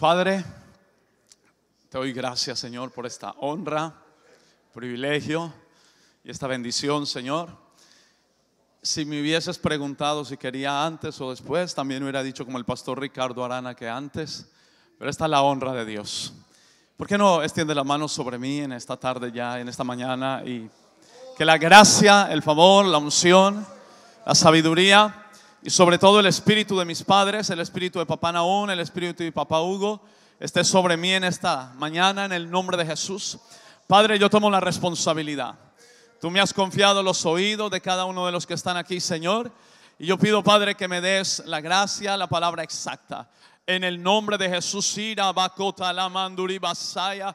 Padre, te doy gracias, Señor, por esta honra, privilegio y esta bendición, Señor. Si me hubieses preguntado si quería antes o después, también hubiera dicho como el pastor Ricardo Arana que antes, pero esta es la honra de Dios. ¿Por qué no extiende la mano sobre mí en esta tarde ya, en esta mañana? Y que la gracia, el favor, la unción, la sabiduría y sobre todo el espíritu de mis padres, el espíritu de papá Naón, el espíritu de papá Hugo, esté sobre mí en esta mañana en el nombre de Jesús. Padre, yo tomo la responsabilidad. Tú me has confiado los oídos de cada uno de los que están aquí, Señor. Y yo pido, Padre, que me des la gracia, la palabra exacta. En el nombre de Jesús, Ira, Bakota, Lamanduri, Basaya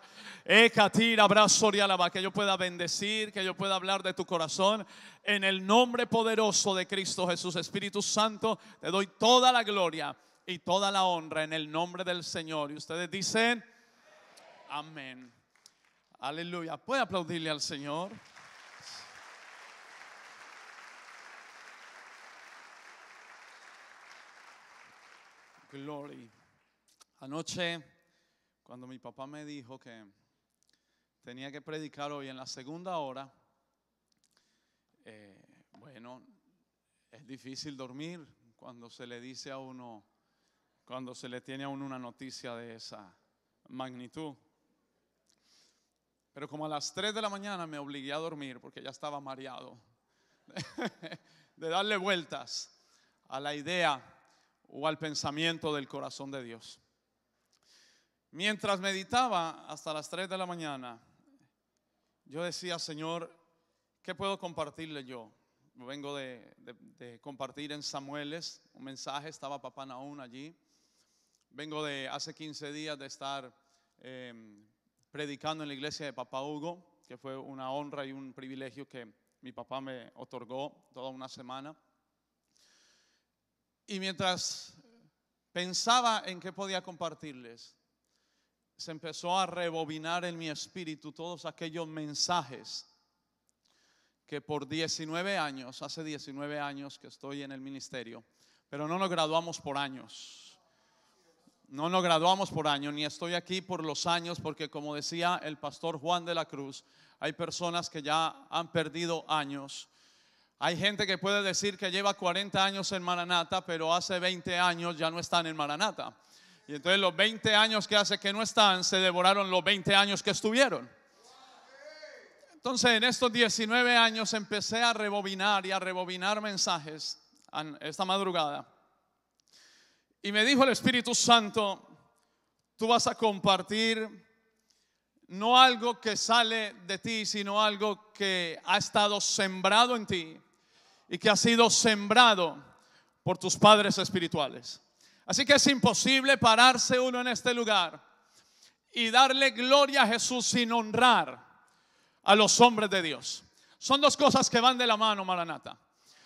abrazo que yo pueda bendecir, que yo pueda hablar de tu corazón. En el nombre poderoso de Cristo Jesús, Espíritu Santo, te doy toda la gloria y toda la honra en el nombre del Señor. Y ustedes dicen, amén. Aleluya. ¿Puede aplaudirle al Señor? Gloria. Anoche, cuando mi papá me dijo que tenía que predicar hoy en la segunda hora, eh, bueno, es difícil dormir cuando se le dice a uno, cuando se le tiene a uno una noticia de esa magnitud. Pero como a las 3 de la mañana me obligué a dormir porque ya estaba mareado de darle vueltas a la idea o al pensamiento del corazón de Dios. Mientras meditaba hasta las 3 de la mañana, yo decía, Señor, ¿qué puedo compartirle yo? Vengo de, compartir en Samueles un mensaje, estaba papá Naón allí. Vengo de hace 15 días de estar em, predicando en la iglesia de Papá Hugo, que fue una honra y un privilegio que mi papá me otorgó toda una semana. Y mientras pensaba en qué podía compartirles, se empezó a rebobinar en mi espíritu todos aquellos mensajes que por 19 años, hace 19 años que estoy en el ministerio, pero no nos graduamos por años. No nos graduamos por años, ni estoy aquí por los años, porque como decía el pastor Juan de la Cruz, hay personas que ya han perdido años. Hay gente que puede decir que lleva 40 años en Maranata, pero hace 20 años ya no están en Maranata. Y entonces los 20 años que hace que no están, se devoraron los 20 años que estuvieron. Entonces en estos 19 años empecé a rebobinar y a rebobinar mensajes esta madrugada. Y me dijo el Espíritu Santo, tú vas a compartir no algo que sale de ti, sino algo que ha estado sembrado en ti y que ha sido sembrado por tus padres espirituales. Así que es imposible pararse uno en este lugar y darle gloria a Jesús sin honrar a los hombres de Dios. Son dos cosas que van de la mano, Maranata.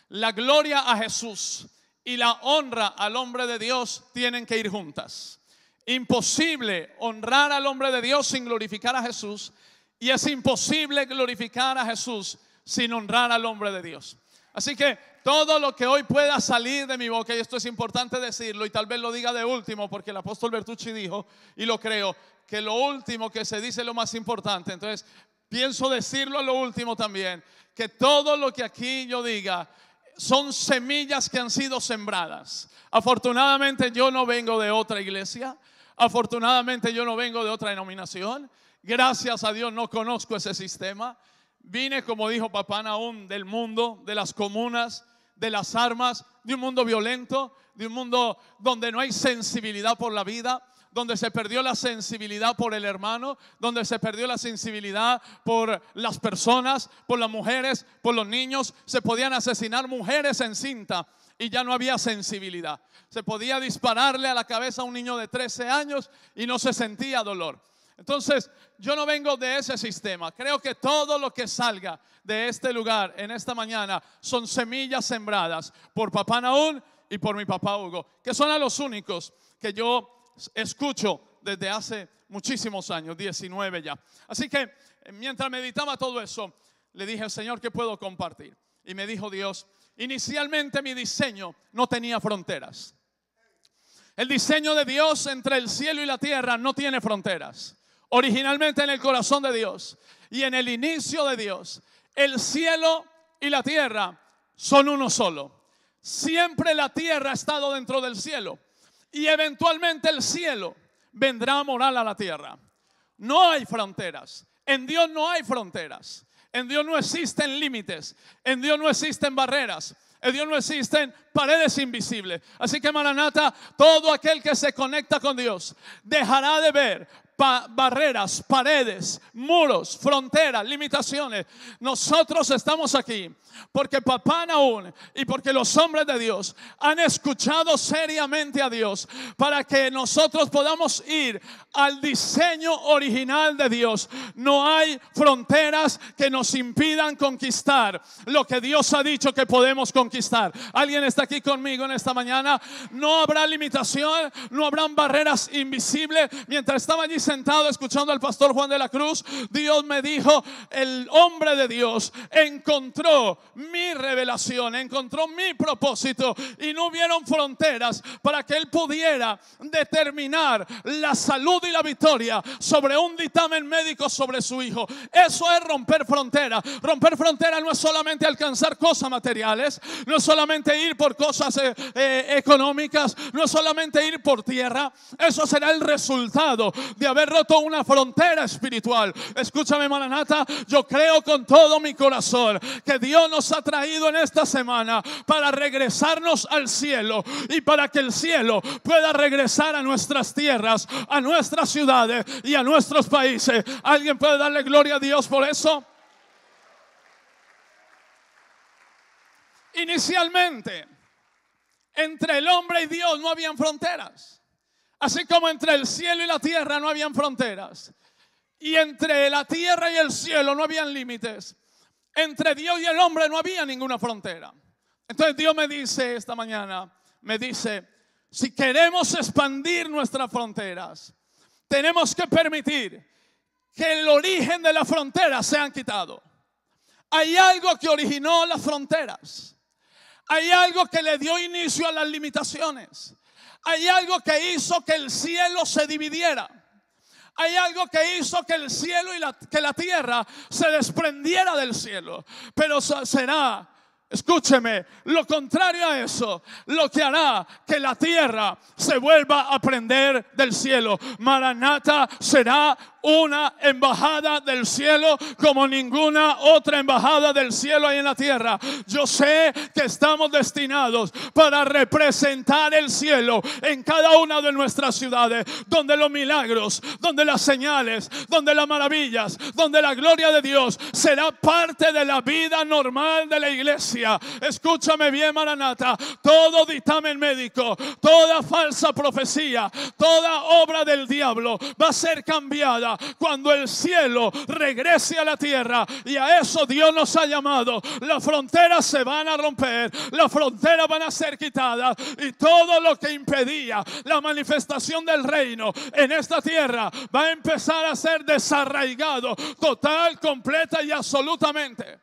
La gloria a Jesús y la honra al hombre de Dios tienen que ir juntas. Imposible honrar al hombre de Dios sin glorificar a Jesús y es imposible glorificar a Jesús sin honrar al hombre de Dios. Así que todo lo que hoy pueda salir de mi boca, y esto es importante decirlo, y tal vez lo diga de último, porque el apóstol Bertucci dijo, y lo creo, que lo último que se dice es lo más importante. Entonces, pienso decirlo a lo último también, que todo lo que aquí yo diga son semillas que han sido sembradas. Afortunadamente yo no vengo de otra iglesia, afortunadamente yo no vengo de otra denominación, gracias a Dios no conozco ese sistema. Vine, como dijo Papá aún del mundo, de las comunas, de las armas, de un mundo violento, de un mundo donde no hay sensibilidad por la vida, donde se perdió la sensibilidad por el hermano, donde se perdió la sensibilidad por las personas, por las mujeres, por los niños. Se podían asesinar mujeres en cinta y ya no había sensibilidad. Se podía dispararle a la cabeza a un niño de 13 años y no se sentía dolor. Entonces, yo no vengo de ese sistema. Creo que todo lo que salga de este lugar en esta mañana son semillas sembradas por papá Naúl y por mi papá Hugo, que son a los únicos que yo escucho desde hace muchísimos años, 19 ya. Así que mientras meditaba todo eso, le dije al Señor, ¿qué puedo compartir? Y me dijo Dios, inicialmente mi diseño no tenía fronteras. El diseño de Dios entre el cielo y la tierra no tiene fronteras originalmente en el corazón de Dios y en el inicio de Dios, el cielo y la tierra son uno solo. Siempre la tierra ha estado dentro del cielo y eventualmente el cielo vendrá a morar a la tierra. No hay fronteras. En Dios no hay fronteras. En Dios no existen límites. En Dios no existen barreras. En Dios no existen paredes invisibles. Así que Maranata, todo aquel que se conecta con Dios dejará de ver barreras, paredes, muros, fronteras, limitaciones. Nosotros estamos aquí porque Papá aún y porque los hombres de Dios han escuchado seriamente a Dios para que nosotros podamos ir al diseño original de Dios. No hay fronteras que nos impidan conquistar lo que Dios ha dicho que podemos conquistar. ¿Alguien está aquí conmigo en esta mañana? No habrá limitación, no habrán barreras invisibles. Mientras estaba allí sentado escuchando al pastor Juan de la Cruz, Dios me dijo, el hombre de Dios encontró mi revelación, encontró mi propósito y no hubieron fronteras para que él pudiera determinar la salud y la victoria sobre un dictamen médico sobre su hijo. Eso es romper frontera Romper frontera no es solamente alcanzar cosas materiales, no es solamente ir por cosas eh, eh, económicas, no es solamente ir por tierra. Eso será el resultado de haber roto una frontera espiritual. Escúchame, Maranata, yo creo con todo mi corazón que Dios nos ha traído en esta semana para regresarnos al cielo y para que el cielo pueda regresar a nuestras tierras, a nuestras ciudades y a nuestros países. ¿Alguien puede darle gloria a Dios por eso? Inicialmente, entre el hombre y Dios no habían fronteras. Así como entre el cielo y la tierra no habían fronteras. Y entre la tierra y el cielo no habían límites. Entre Dios y el hombre no había ninguna frontera. Entonces Dios me dice esta mañana, me dice, si queremos expandir nuestras fronteras, tenemos que permitir que el origen de las fronteras sean quitado. Hay algo que originó las fronteras. Hay algo que le dio inicio a las limitaciones. Hay algo que hizo que el cielo se dividiera. Hay algo que hizo que el cielo y la, que la tierra se desprendiera del cielo. Pero será Escúcheme, lo contrario a eso, lo que hará que la tierra se vuelva a prender del cielo. Maranata será una embajada del cielo como ninguna otra embajada del cielo hay en la tierra. Yo sé que estamos destinados para representar el cielo en cada una de nuestras ciudades, donde los milagros, donde las señales, donde las maravillas, donde la gloria de Dios será parte de la vida normal de la iglesia. Escúchame bien, Maranata, todo dictamen médico, toda falsa profecía, toda obra del diablo va a ser cambiada cuando el cielo regrese a la tierra. Y a eso Dios nos ha llamado. Las fronteras se van a romper, las fronteras van a ser quitadas y todo lo que impedía la manifestación del reino en esta tierra va a empezar a ser desarraigado total, completa y absolutamente.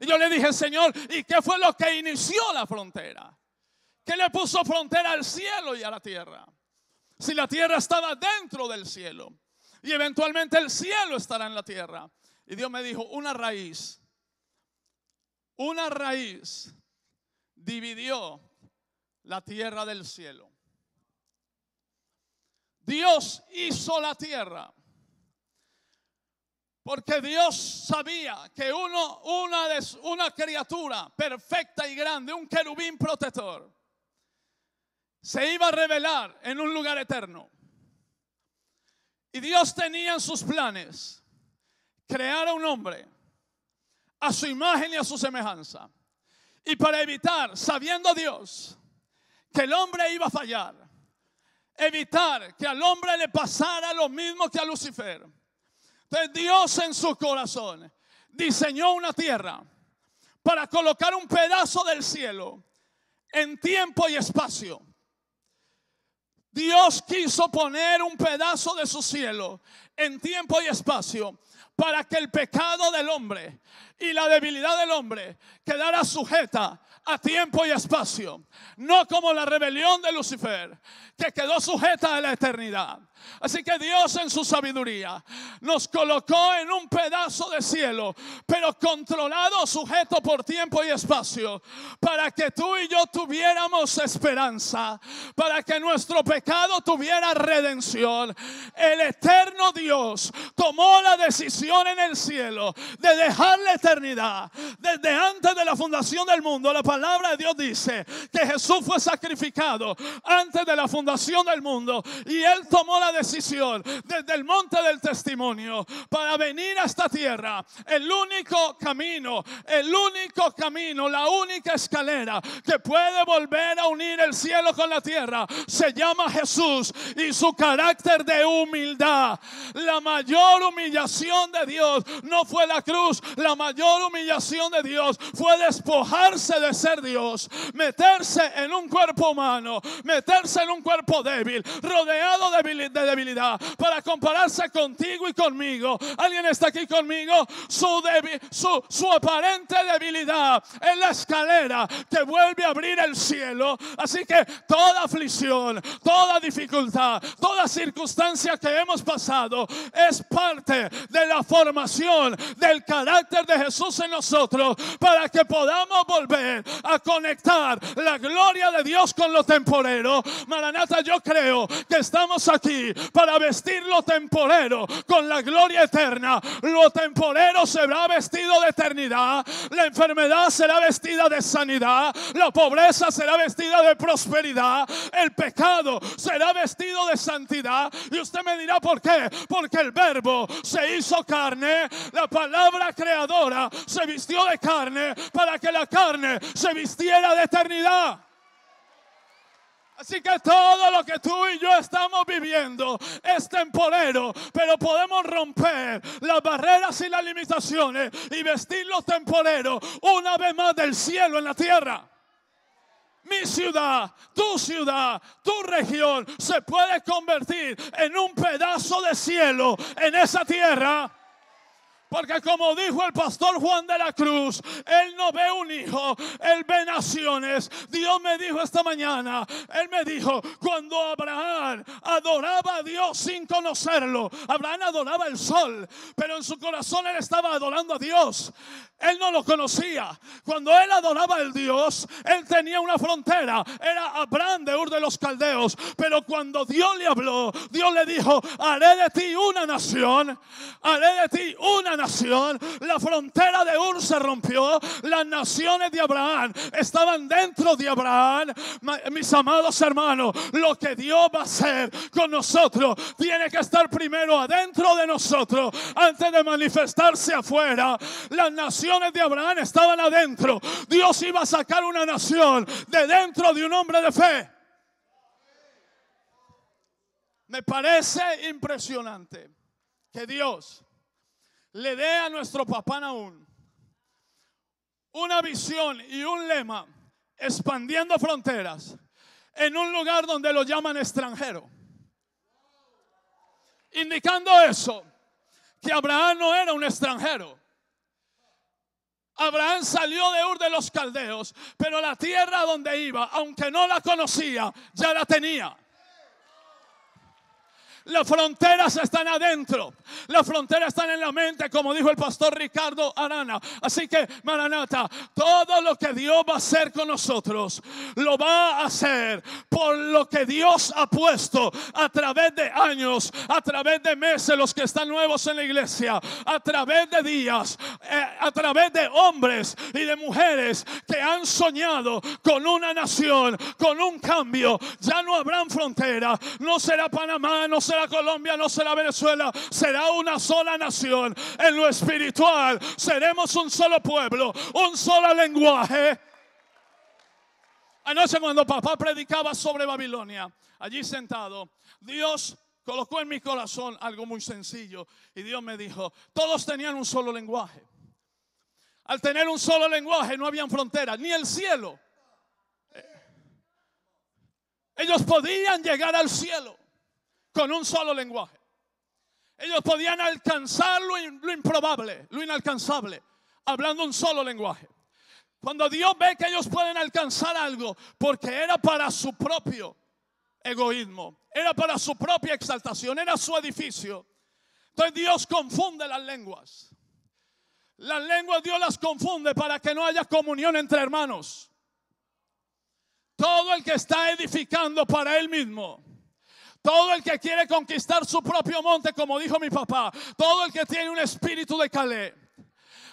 Y yo le dije, Señor, ¿y qué fue lo que inició la frontera? ¿Qué le puso frontera al cielo y a la tierra? Si la tierra estaba dentro del cielo y eventualmente el cielo estará en la tierra. Y Dios me dijo, una raíz, una raíz dividió la tierra del cielo. Dios hizo la tierra. Porque Dios sabía que uno, una, de, una criatura perfecta y grande, un querubín protector, se iba a revelar en un lugar eterno. Y Dios tenía en sus planes crear a un hombre a su imagen y a su semejanza. Y para evitar, sabiendo Dios, que el hombre iba a fallar, evitar que al hombre le pasara lo mismo que a Lucifer. Entonces Dios en su corazón diseñó una tierra para colocar un pedazo del cielo en tiempo y espacio Dios quiso poner un pedazo de su cielo en tiempo y espacio para que el pecado del hombre y la debilidad del hombre quedara sujeta tiempo y espacio, no como la rebelión de Lucifer, que quedó sujeta a la eternidad. Así que Dios en su sabiduría nos colocó en un pedazo de cielo, pero controlado, sujeto por tiempo y espacio, para que tú y yo tuviéramos esperanza, para que nuestro pecado tuviera redención. El eterno Dios tomó la decisión en el cielo de dejar la eternidad desde antes de la fundación del mundo. La palabra palabra de Dios dice que Jesús fue sacrificado antes de la fundación del mundo y él tomó la decisión desde el monte del testimonio para venir a esta tierra. El único camino, el único camino, la única escalera que puede volver a unir el cielo con la tierra se llama Jesús y su carácter de humildad. La mayor humillación de Dios no fue la cruz, la mayor humillación de Dios fue despojarse de ser Dios, meterse en un cuerpo humano, meterse en un cuerpo débil, rodeado de debilidad, para compararse contigo y conmigo. ¿Alguien está aquí conmigo? Su, su, aparente debilidad es la escalera que vuelve a abrir el cielo. Así que toda aflicción, toda dificultad, toda circunstancia que hemos pasado es parte de la formación del carácter de Jesús en nosotros para que podamos volver a conectar la gloria de Dios con lo temporero. Maranata, yo creo que estamos aquí para vestir lo temporero con la gloria eterna. Lo temporero será vestido de eternidad, la enfermedad será vestida de sanidad, la pobreza será vestida de prosperidad, el pecado será vestido de santidad. Y usted me dirá por qué, porque el verbo se hizo carne, la palabra creadora se vistió de carne para que la carne se vistiera de eternidad. Así que todo lo que tú y yo estamos viviendo es temporero, pero podemos romper las barreras y las limitaciones y vestir los temporeros una vez más del cielo en la tierra. Mi ciudad, tu ciudad, tu región se puede convertir en un pedazo de cielo en esa tierra porque como dijo el pastor Juan de la Cruz, él no ve un hijo, él ve naciones. Dios me dijo esta mañana, él me dijo, cuando Abraham adoraba a Dios sin conocerlo, Abraham adoraba el sol, pero en su corazón él estaba adorando a Dios. Él no lo conocía. Cuando él adoraba al Dios, él tenía una frontera. Era Abraham de Ur de los Caldeos. Pero cuando Dios le habló, Dios le dijo, haré de ti una nación, haré de ti una nación nación, la frontera de Ur se rompió, las naciones de Abraham estaban dentro de Abraham. Mis amados hermanos, lo que Dios va a hacer con nosotros tiene que estar primero adentro de nosotros antes de manifestarse afuera. Las naciones de Abraham estaban adentro. Dios iba a sacar una nación de dentro de un hombre de fe. Me parece impresionante que Dios le dé a nuestro papá Naún una visión y un lema, expandiendo fronteras, en un lugar donde lo llaman extranjero. Indicando eso, que Abraham no era un extranjero. Abraham salió de Ur de los Caldeos, pero la tierra donde iba, aunque no la conocía, ya la tenía. Las fronteras están adentro. Las fronteras están en la mente, como dijo el pastor Ricardo Arana. Así que, Maranata, todo lo que Dios va a hacer con nosotros, lo va a hacer por lo que Dios ha puesto a través de años, a través de meses, los que están nuevos en la iglesia, a través de días, eh, a través de hombres y de mujeres que han soñado con una nación, con un cambio. Ya no habrán fronteras, no será Panamá, no será Colombia, no será Venezuela, será una sola nación. En lo espiritual seremos un solo pueblo, un solo lenguaje. Anoche cuando papá predicaba sobre Babilonia, allí sentado, Dios colocó en mi corazón algo muy sencillo y Dios me dijo, todos tenían un solo lenguaje. Al tener un solo lenguaje no habían fronteras, ni el cielo. Ellos podían llegar al cielo con un solo lenguaje. Ellos podían alcanzar lo, improbable, lo inalcanzable, hablando un solo lenguaje. Cuando Dios ve que ellos pueden alcanzar algo, porque era para su propio egoísmo, era para su propia exaltación, era su edificio. Entonces Dios confunde las lenguas. Las lenguas Dios las confunde para que no haya comunión entre hermanos. Todo el que está edificando para él mismo todo el que quiere conquistar su propio monte, como dijo mi papá, todo el que tiene un espíritu de Calé,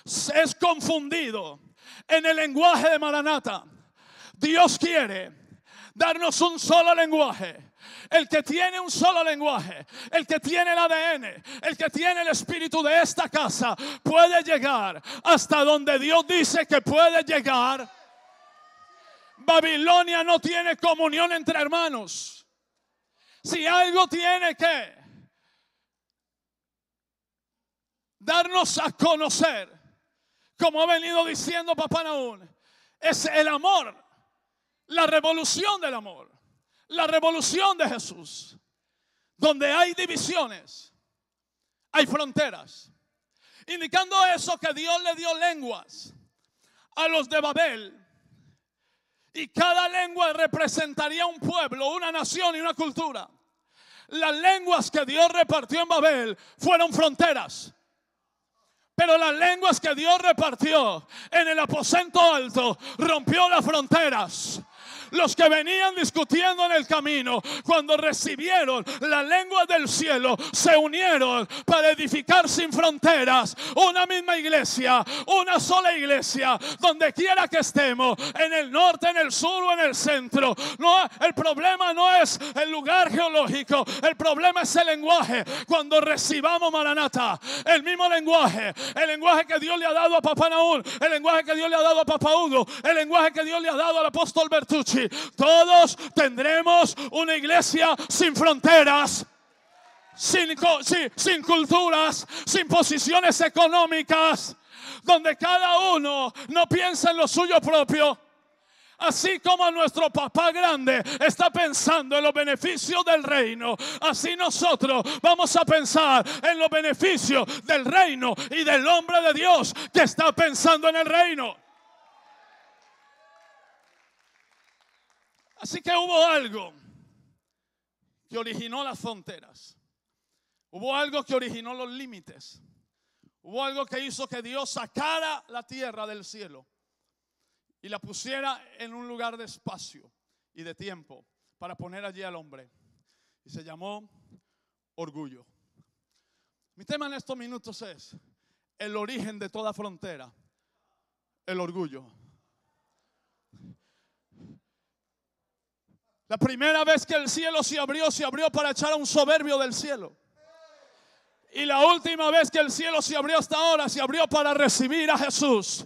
es confundido en el lenguaje de Maranata. Dios quiere darnos un solo lenguaje. El que tiene un solo lenguaje, el que tiene el ADN, el que tiene el espíritu de esta casa, puede llegar hasta donde Dios dice que puede llegar. Babilonia no tiene comunión entre hermanos. Si algo tiene que darnos a conocer, como ha venido diciendo Papá Naún, es el amor, la revolución del amor, la revolución de Jesús, donde hay divisiones, hay fronteras, indicando eso que Dios le dio lenguas a los de Babel. Y cada lengua representaría un pueblo, una nación y una cultura. Las lenguas que Dios repartió en Babel fueron fronteras. Pero las lenguas que Dios repartió en el aposento alto rompió las fronteras los que venían discutiendo en el camino, cuando recibieron la lengua del cielo, se unieron para edificar sin fronteras una misma iglesia, una sola iglesia, donde quiera que estemos, en el norte, en el sur o en el centro. No, el problema no es el lugar geológico, el problema es el lenguaje. Cuando recibamos Maranata, el mismo lenguaje, el lenguaje que Dios le ha dado a Papá Naúl, el lenguaje que Dios le ha dado a Papá Udo el lenguaje que Dios le ha dado al apóstol Bertucci todos tendremos una iglesia sin fronteras. Sin, sin culturas, sin posiciones económicas, donde cada uno no piensa en lo suyo propio, Así como nuestro papá grande está pensando en los beneficios del reino, así nosotros vamos a pensar en los beneficios del reino y del hombre de Dios que está pensando en el reino. Así que hubo algo que originó las fronteras. Hubo algo que originó los límites. Hubo algo que hizo que Dios sacara la tierra del cielo y la pusiera en un lugar de espacio y de tiempo para poner allí al hombre. Y se llamó orgullo. Mi tema en estos minutos es el origen de toda frontera, el orgullo. La primera vez que el cielo se abrió, se abrió para echar a un soberbio del cielo. Y la última vez que el cielo se abrió hasta ahora, se abrió para recibir a Jesús,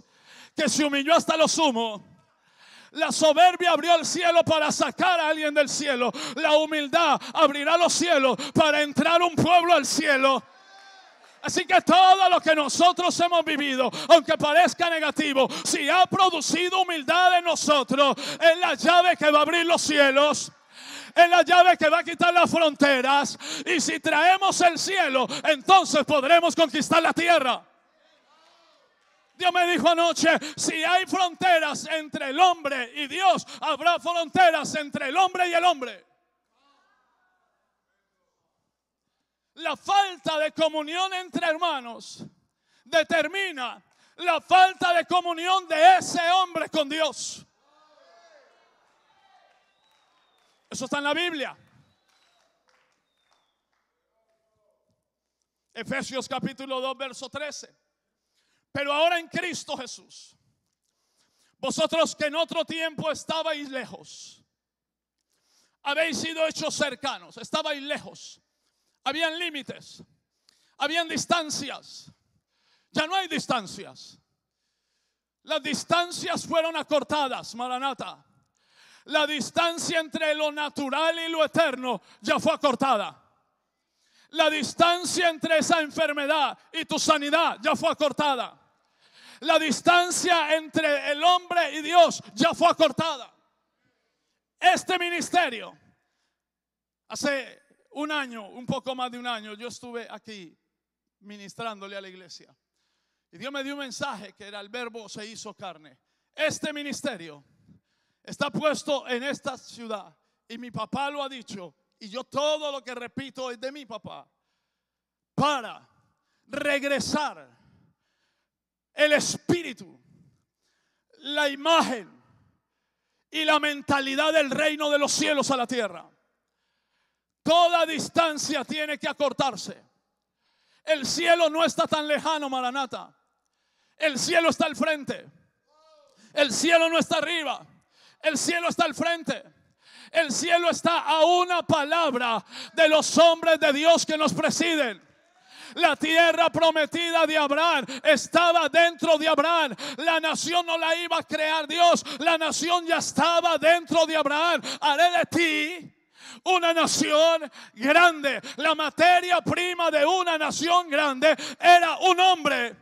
que se humilló hasta lo sumo. La soberbia abrió el cielo para sacar a alguien del cielo. La humildad abrirá los cielos para entrar un pueblo al cielo. Así que todo lo que nosotros hemos vivido, aunque parezca negativo, si ha producido humildad en nosotros, es la llave que va a abrir los cielos es la llave que va a quitar las fronteras. Y si traemos el cielo, entonces podremos conquistar la tierra. Dios me dijo anoche, si hay fronteras entre el hombre y Dios, habrá fronteras entre el hombre y el hombre. La falta de comunión entre hermanos determina la falta de comunión de ese hombre con Dios. Eso está en la Biblia. Efesios capítulo 2, verso 13. Pero ahora en Cristo Jesús, vosotros que en otro tiempo estabais lejos, habéis sido hechos cercanos, estabais lejos, habían límites, habían distancias. Ya no hay distancias. Las distancias fueron acortadas, Maranata. La distancia entre lo natural y lo eterno ya fue acortada. La distancia entre esa enfermedad y tu sanidad ya fue acortada. La distancia entre el hombre y Dios ya fue acortada. Este ministerio, hace un año, un poco más de un año, yo estuve aquí ministrándole a la iglesia. Y Dios me dio un mensaje que era el verbo se hizo carne. Este ministerio está puesto en esta ciudad y mi papá lo ha dicho y yo todo lo que repito es de mi papá para regresar el espíritu, la imagen y la mentalidad del reino de los cielos a la tierra. Toda distancia tiene que acortarse. El cielo no está tan lejano, Maranata. El cielo está al frente. El cielo no está arriba. El cielo está al frente. El cielo está a una palabra de los hombres de Dios que nos presiden. La tierra prometida de Abraham estaba dentro de Abraham. La nación no la iba a crear Dios. La nación ya estaba dentro de Abraham. Haré de ti una nación grande. La materia prima de una nación grande era un hombre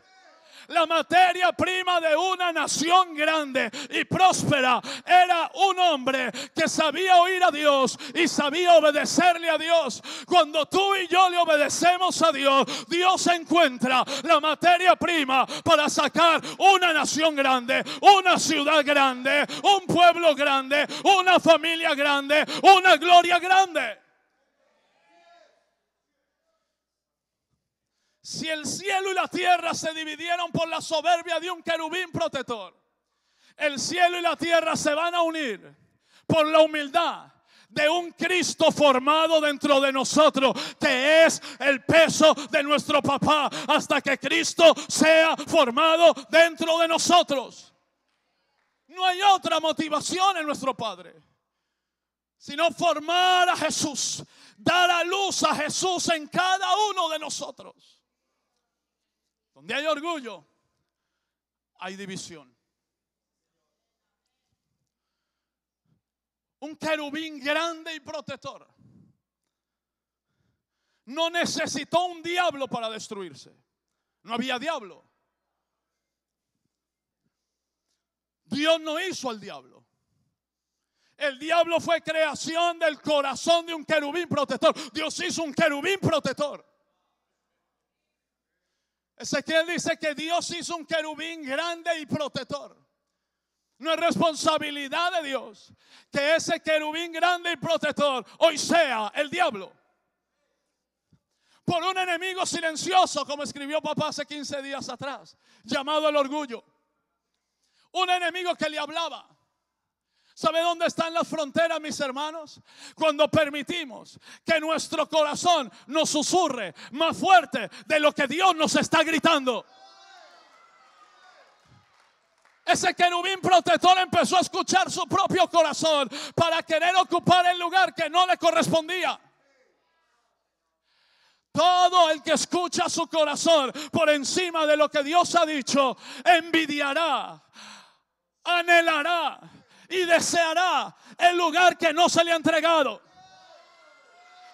la materia prima de una nación grande y próspera. Era un hombre que sabía oír a Dios y sabía obedecerle a Dios. Cuando tú y yo le obedecemos a Dios, Dios encuentra la materia prima para sacar una nación grande, una ciudad grande, un pueblo grande, una familia grande, una gloria grande. Si el cielo y la tierra se dividieron por la soberbia de un querubín protector, el cielo y la tierra se van a unir por la humildad de un Cristo formado dentro de nosotros, que es el peso de nuestro papá, hasta que Cristo sea formado dentro de nosotros. No hay otra motivación en nuestro Padre, sino formar a Jesús, dar a luz a Jesús en cada uno de nosotros. Si hay orgullo, hay división. Un querubín grande y protector. No necesitó un diablo para destruirse. No había diablo. Dios no hizo al diablo. El diablo fue creación del corazón de un querubín protector. Dios hizo un querubín protector. Ezequiel dice que Dios hizo un querubín grande y protector. No es responsabilidad de Dios que ese querubín grande y protector hoy sea el diablo. Por un enemigo silencioso, como escribió papá hace 15 días atrás, llamado el orgullo. Un enemigo que le hablaba, ¿Sabe dónde están las fronteras, mis hermanos? Cuando permitimos que nuestro corazón nos susurre más fuerte de lo que Dios nos está gritando. Ese querubín protector empezó a escuchar su propio corazón para querer ocupar el lugar que no le correspondía. Todo el que escucha su corazón por encima de lo que Dios ha dicho, envidiará, anhelará y deseará el lugar que no se le ha entregado.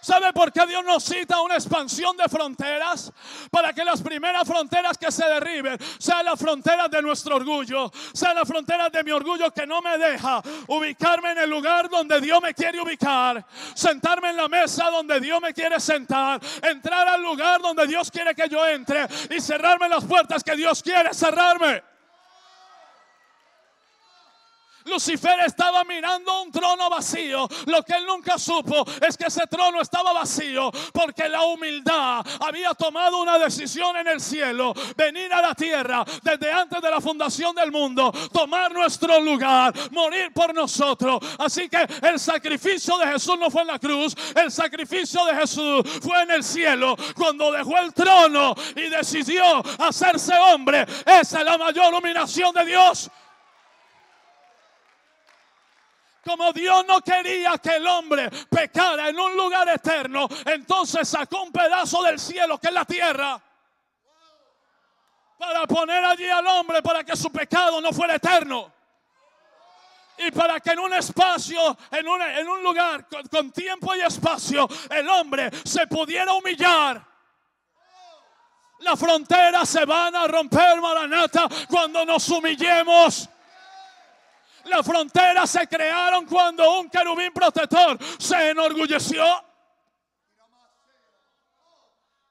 ¿Sabe por qué Dios nos cita una expansión de fronteras? Para que las primeras fronteras que se derriben sean las fronteras de nuestro orgullo, sean las fronteras de mi orgullo que no me deja ubicarme en el lugar donde Dios me quiere ubicar, sentarme en la mesa donde Dios me quiere sentar, entrar al lugar donde Dios quiere que yo entre y cerrarme las puertas que Dios quiere cerrarme. Lucifer estaba mirando un trono vacío. Lo que él nunca supo es que ese trono estaba vacío porque la humildad había tomado una decisión en el cielo, venir a la tierra desde antes de la fundación del mundo, tomar nuestro lugar, morir por nosotros. Así que el sacrificio de Jesús no fue en la cruz, el sacrificio de Jesús fue en el cielo cuando dejó el trono y decidió hacerse hombre. Esa es la mayor iluminación de Dios como Dios no quería que el hombre pecara en un lugar eterno, entonces sacó un pedazo del cielo que es la tierra para poner allí al hombre para que su pecado no fuera eterno. Y para que en un espacio, en un, en un lugar con, con tiempo y espacio, el hombre se pudiera humillar. Las fronteras se van a romper, Maranata, cuando nos humillemos. Las fronteras se crearon cuando un querubín protector se enorgulleció.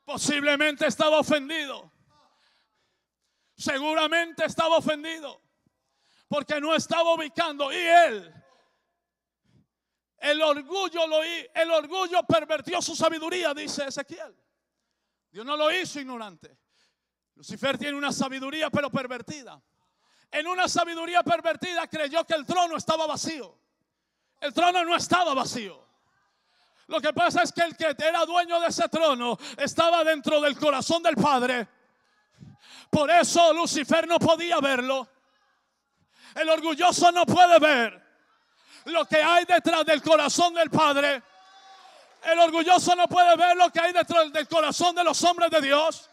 Posiblemente estaba ofendido. Seguramente estaba ofendido. Porque no estaba ubicando. Y él el orgullo lo el orgullo pervertió su sabiduría, dice Ezequiel. Dios no lo hizo ignorante. Lucifer tiene una sabiduría pero pervertida en una sabiduría pervertida, creyó que el trono estaba vacío. El trono no estaba vacío. Lo que pasa es que el que era dueño de ese trono estaba dentro del corazón del Padre. Por eso Lucifer no podía verlo. El orgulloso no puede ver lo que hay detrás del corazón del Padre. El orgulloso no puede ver lo que hay detrás del corazón de los hombres de Dios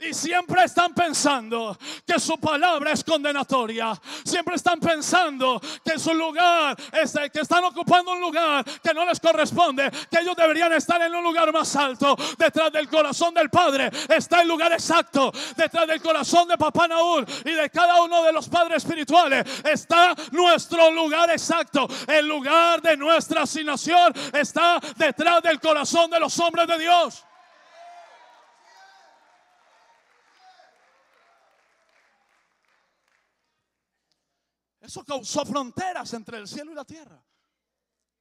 y siempre están pensando que su palabra es condenatoria. Siempre están pensando que su lugar, el que están ocupando un lugar que no les corresponde, que ellos deberían estar en un lugar más alto. Detrás del corazón del Padre está el lugar exacto. Detrás del corazón de Papá Naúl y de cada uno de los padres espirituales está nuestro lugar exacto. El lugar de nuestra asignación está detrás del corazón de los hombres de Dios. Eso causó fronteras entre el cielo y la tierra.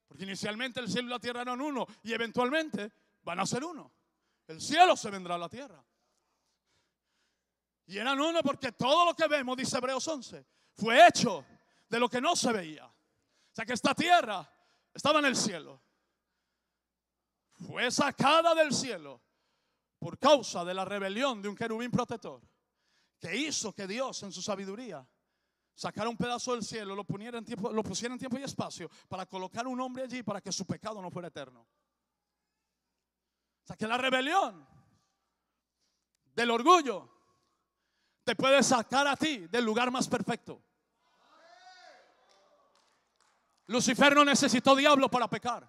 Porque inicialmente el cielo y la tierra eran uno y eventualmente van a ser uno. El cielo se vendrá a la tierra. Y eran uno porque todo lo que vemos, dice Hebreos 11, fue hecho de lo que no se veía. O sea que esta tierra estaba en el cielo. Fue sacada del cielo por causa de la rebelión de un querubín protector que hizo que Dios en su sabiduría Sacar un pedazo del cielo, lo, pusiera en tiempo, lo pusiera en tiempo y espacio para colocar un hombre allí para que su pecado no fuera eterno. O sea que la rebelión del orgullo te puede sacar a ti del lugar más perfecto. Lucifer no necesitó diablo para pecar.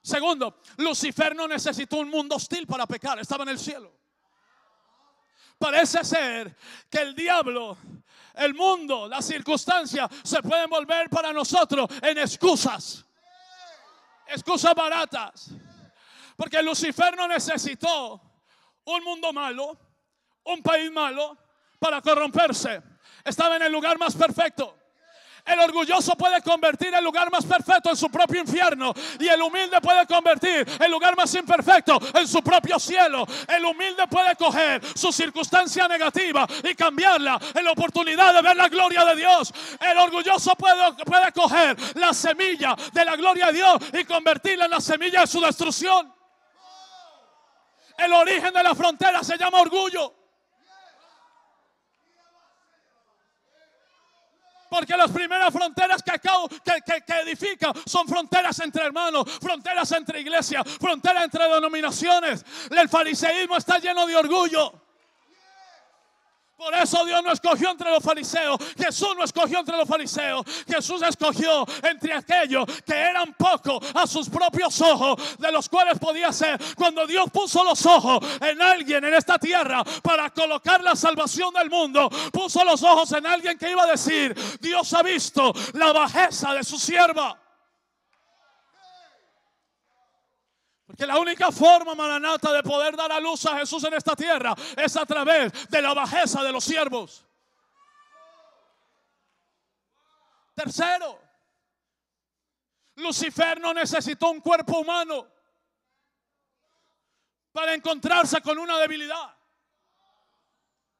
Segundo, Lucifer no necesitó un mundo hostil para pecar, estaba en el cielo. Parece ser que el diablo, el mundo, las circunstancias se pueden volver para nosotros en excusas. Excusas baratas. Porque Lucifer no necesitó un mundo malo, un país malo para corromperse. Estaba en el lugar más perfecto. El orgulloso puede convertir el lugar más perfecto en su propio infierno. Y el humilde puede convertir el lugar más imperfecto en su propio cielo. El humilde puede coger su circunstancia negativa y cambiarla en la oportunidad de ver la gloria de Dios. El orgulloso puede, puede coger la semilla de la gloria de Dios y convertirla en la semilla de su destrucción. El origen de la frontera se llama orgullo. porque las primeras fronteras que, acabo, que, edifica son fronteras entre hermanos, fronteras entre iglesias, fronteras entre denominaciones. El fariseísmo está lleno de orgullo. Por eso Dios no escogió entre los fariseos. Jesús no escogió entre los fariseos. Jesús escogió entre aquellos que eran pocos a sus propios ojos, de los cuales podía ser. Cuando Dios puso los ojos en alguien en esta tierra para colocar la salvación del mundo, puso los ojos en alguien que iba a decir, Dios ha visto la bajeza de su sierva. Que la única forma, mananata, de poder dar a luz a Jesús en esta tierra es a través de la bajeza de los siervos. Tercero, Lucifer no necesitó un cuerpo humano para encontrarse con una debilidad.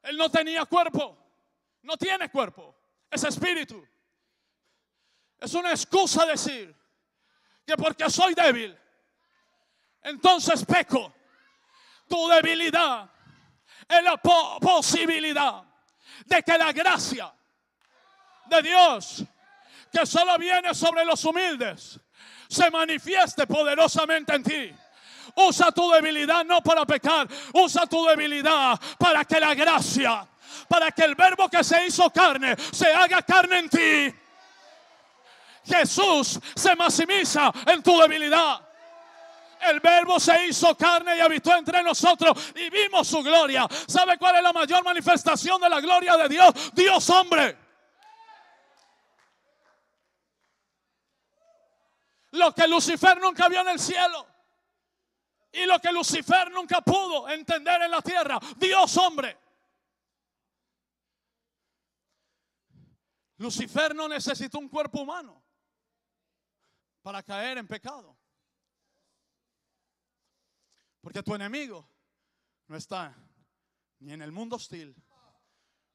Él no tenía cuerpo, no tiene cuerpo, es espíritu. Es una excusa decir que porque soy débil, entonces peco. Tu debilidad en la posibilidad de que la gracia de Dios, que solo viene sobre los humildes, se manifieste poderosamente en ti. Usa tu debilidad no para pecar, usa tu debilidad para que la gracia, para que el verbo que se hizo carne, se haga carne en ti. Jesús se maximiza en tu debilidad. El verbo se hizo carne y habitó entre nosotros y vimos su gloria. ¿Sabe cuál es la mayor manifestación de la gloria de Dios? Dios hombre. Lo que Lucifer nunca vio en el cielo. Y lo que Lucifer nunca pudo entender en la tierra. Dios hombre. Lucifer no necesitó un cuerpo humano para caer en pecado. Porque tu enemigo no está ni en el mundo hostil,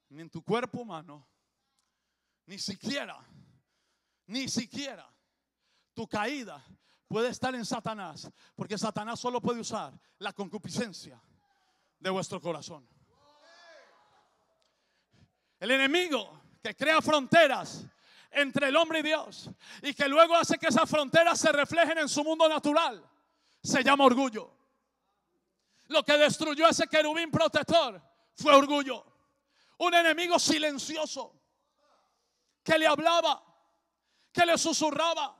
ni en tu cuerpo humano, ni siquiera, ni siquiera tu caída puede estar en Satanás, porque Satanás solo puede usar la concupiscencia de vuestro corazón. El enemigo que crea fronteras entre el hombre y Dios y que luego hace que esas fronteras se reflejen en su mundo natural, se llama orgullo. Lo que destruyó ese querubín protector fue orgullo. Un enemigo silencioso que le hablaba, que le susurraba,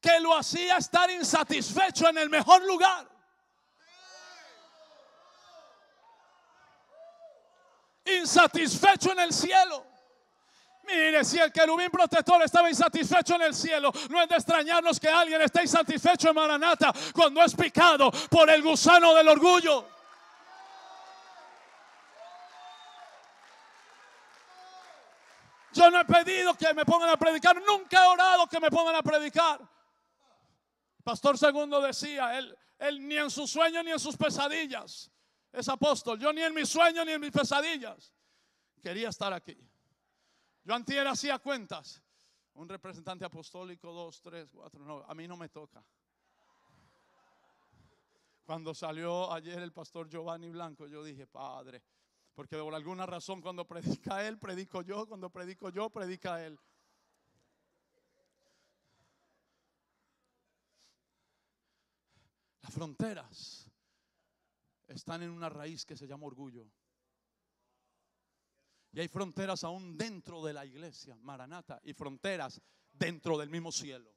que lo hacía estar insatisfecho en el mejor lugar. Insatisfecho en el cielo Mire, si el querubín protector estaba insatisfecho en el cielo, no es de extrañarnos que alguien esté insatisfecho en Maranata cuando es picado por el gusano del orgullo. Yo no he pedido que me pongan a predicar, nunca he orado que me pongan a predicar. Pastor Segundo decía, él, él ni en su sueño ni en sus pesadillas es apóstol. Yo ni en mi sueño ni en mis pesadillas quería estar aquí. Yo antier hacía cuentas. Un representante apostólico, dos, tres, cuatro, no, a mí no me toca. Cuando salió ayer el pastor Giovanni Blanco, yo dije, Padre, porque por alguna razón cuando predica él, predico yo, cuando predico yo, predica él. Las fronteras están en una raíz que se llama orgullo. Y hay fronteras aún dentro de la iglesia, Maranata, y fronteras dentro del mismo cielo.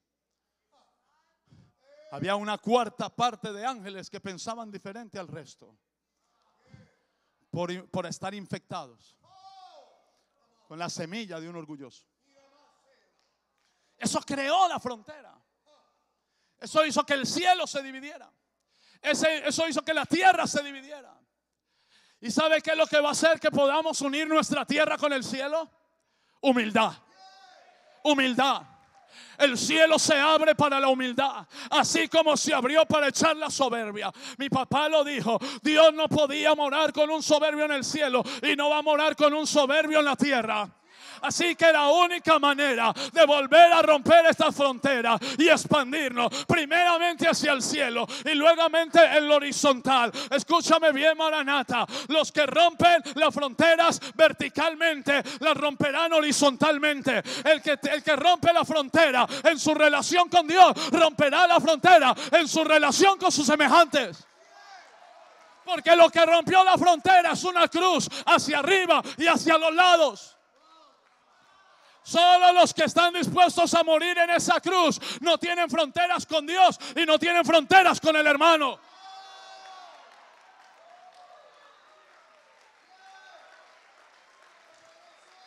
Había una cuarta parte de ángeles que pensaban diferente al resto por, por estar infectados con la semilla de un orgulloso. Eso creó la frontera. Eso hizo que el cielo se dividiera. eso hizo que la tierra se dividiera. ¿Y sabe qué es lo que va a hacer que podamos unir nuestra tierra con el cielo? Humildad. Humildad. El cielo se abre para la humildad, así como se abrió para echar la soberbia. Mi papá lo dijo, Dios no podía morar con un soberbio en el cielo y no va a morar con un soberbio en la tierra. Así que la única manera de volver a romper esta frontera y expandirnos, primeramente hacia el cielo y luego en lo horizontal. Escúchame bien, Maranata. Los que rompen las fronteras verticalmente, las romperán horizontalmente. El que, el que rompe la frontera en su relación con Dios, romperá la frontera en su relación con sus semejantes. Porque lo que rompió la frontera es una cruz hacia arriba y hacia los lados. Solo los que están dispuestos a morir en esa cruz no tienen fronteras con Dios y no tienen fronteras con el hermano.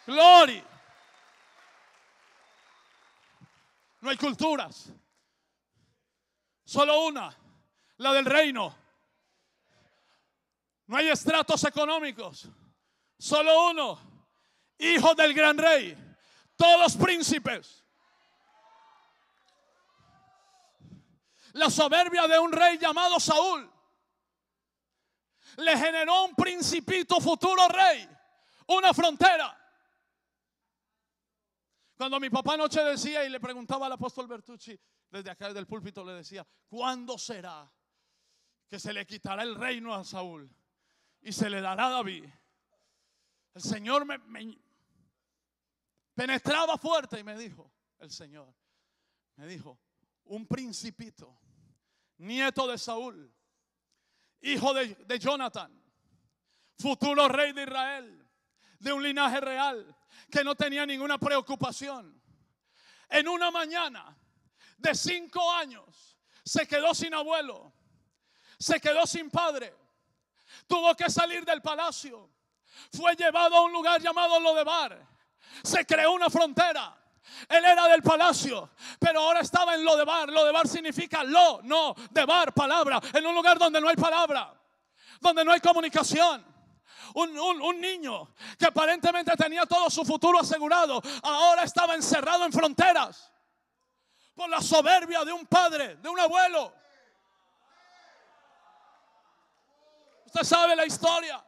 Gloria. No hay culturas. Solo una, la del reino. No hay estratos económicos. Solo uno, hijo del gran rey todos los príncipes. La soberbia de un rey llamado Saúl le generó un principito futuro rey, una frontera. Cuando mi papá anoche decía y le preguntaba al apóstol Bertucci, desde acá del púlpito le decía, ¿cuándo será que se le quitará el reino a Saúl y se le dará a David? El Señor me, penetraba fuerte y me dijo, el Señor, me dijo, un principito, nieto de Saúl, hijo de, Jonathan, futuro rey de Israel, de un linaje real, que no tenía ninguna preocupación. En una mañana de cinco años se quedó sin abuelo, se quedó sin padre, tuvo que salir del palacio, fue llevado a un lugar llamado Lodebar se creó una frontera. Él era del palacio, pero ahora estaba en lo bar de bar significa lo, no, de bar, palabra. En un lugar donde no hay palabra, donde no hay comunicación. Un, un, niño que aparentemente tenía todo su futuro asegurado, ahora estaba encerrado en fronteras por la soberbia de un padre, de un abuelo. Usted sabe la historia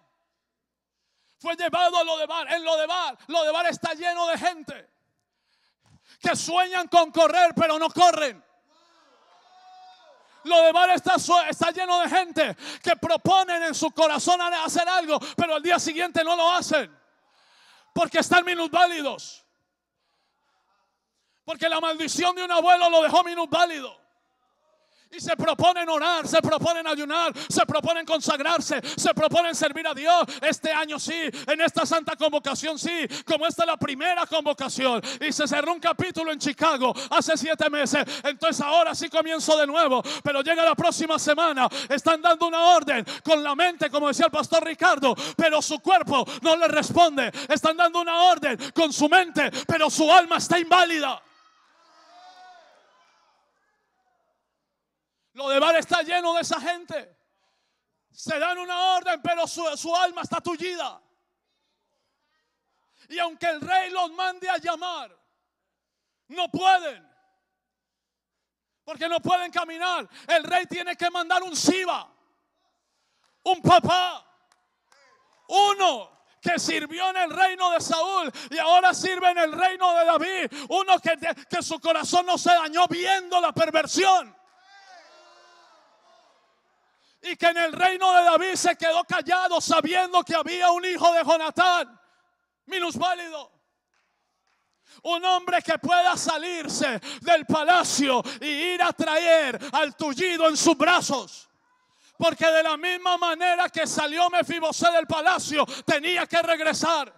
fue llevado a lo de Bar. En lo de Bar, lo de Bar está lleno de gente que sueñan con correr, pero no corren. Lo de Bar está, está lleno de gente que proponen en su corazón hacer algo, pero al día siguiente no lo hacen. Porque están minusválidos. Porque la maldición de un abuelo lo dejó minusválido y se proponen orar, se proponen ayunar, se proponen consagrarse, se proponen servir a Dios. Este año sí, en esta santa convocación sí, como esta es la primera convocación y se cerró un capítulo en Chicago hace siete meses. Entonces ahora sí comienzo de nuevo, pero llega la próxima semana. Están dando una orden con la mente, como decía el pastor Ricardo, pero su cuerpo no le responde. Están dando una orden con su mente, pero su alma está inválida. Lo de bar está lleno de esa gente. Se dan una orden, pero su, alma está tullida. Y aunque el rey los mande a llamar, no pueden. Porque no pueden caminar. El rey tiene que mandar un Siba, un papá, uno que sirvió en el reino de Saúl y ahora sirve en el reino de David. Uno que, que su corazón no se dañó viendo la perversión y que en el reino de David se quedó callado sabiendo que había un hijo de Jonatán, minusválido. Un hombre que pueda salirse del palacio y ir a traer al tullido en sus brazos. Porque de la misma manera que salió Mefibosé del palacio, tenía que regresar.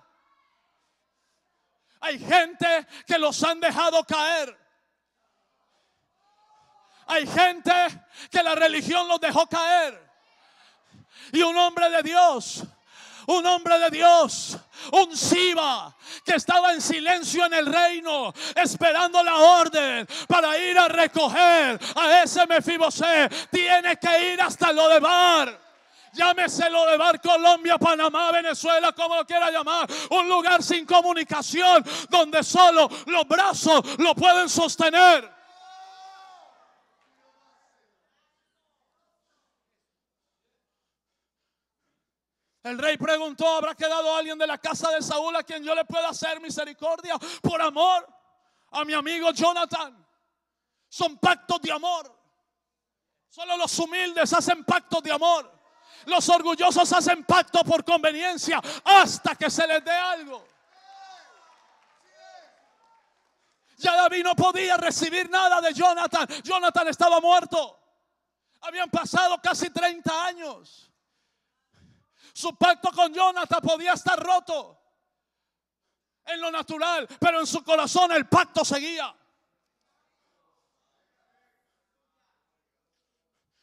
Hay gente que los han dejado caer. Hay gente que la religión los dejó caer. Y un hombre de Dios un hombre de Dios, un Siba, que estaba en silencio en el reino, esperando la orden para ir a recoger a ese Mefibosé. Tiene que ir hasta lo de bar, Llámese lo bar, Colombia, Panamá, Venezuela, como lo quiera llamar. Un lugar sin comunicación donde solo los brazos lo pueden sostener. El rey preguntó, ¿habrá quedado alguien de la casa de Saúl a quien yo le pueda hacer misericordia por amor a mi amigo Jonathan? Son pactos de amor. Solo los humildes hacen pactos de amor. Los orgullosos hacen pactos por conveniencia hasta que se les dé algo. Ya David no podía recibir nada de Jonathan. Jonathan estaba muerto. Habían pasado casi 30 años. Su pacto con Jonathan podía estar roto en lo natural, pero en su corazón el pacto seguía.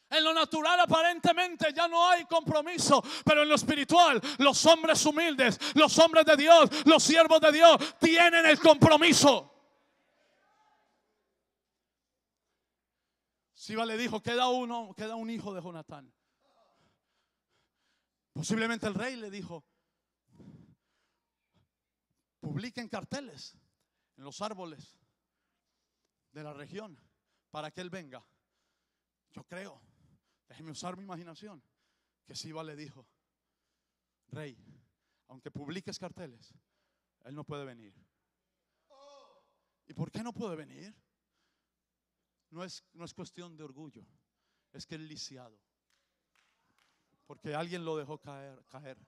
En lo natural aparentemente ya no hay compromiso, pero en lo espiritual los hombres humildes, los hombres de Dios, los siervos de Dios tienen el compromiso. Siba le dijo, queda uno, queda un hijo de Jonathan. Posiblemente el rey le dijo, publiquen carteles en los árboles de la región para que él venga. Yo creo, déjeme usar mi imaginación, que Siba le dijo, rey, aunque publiques carteles, él no puede venir. ¿Y por qué no puede venir? No es, no es cuestión de orgullo, es que él lisiado. Porque alguien lo dejó caer, caer.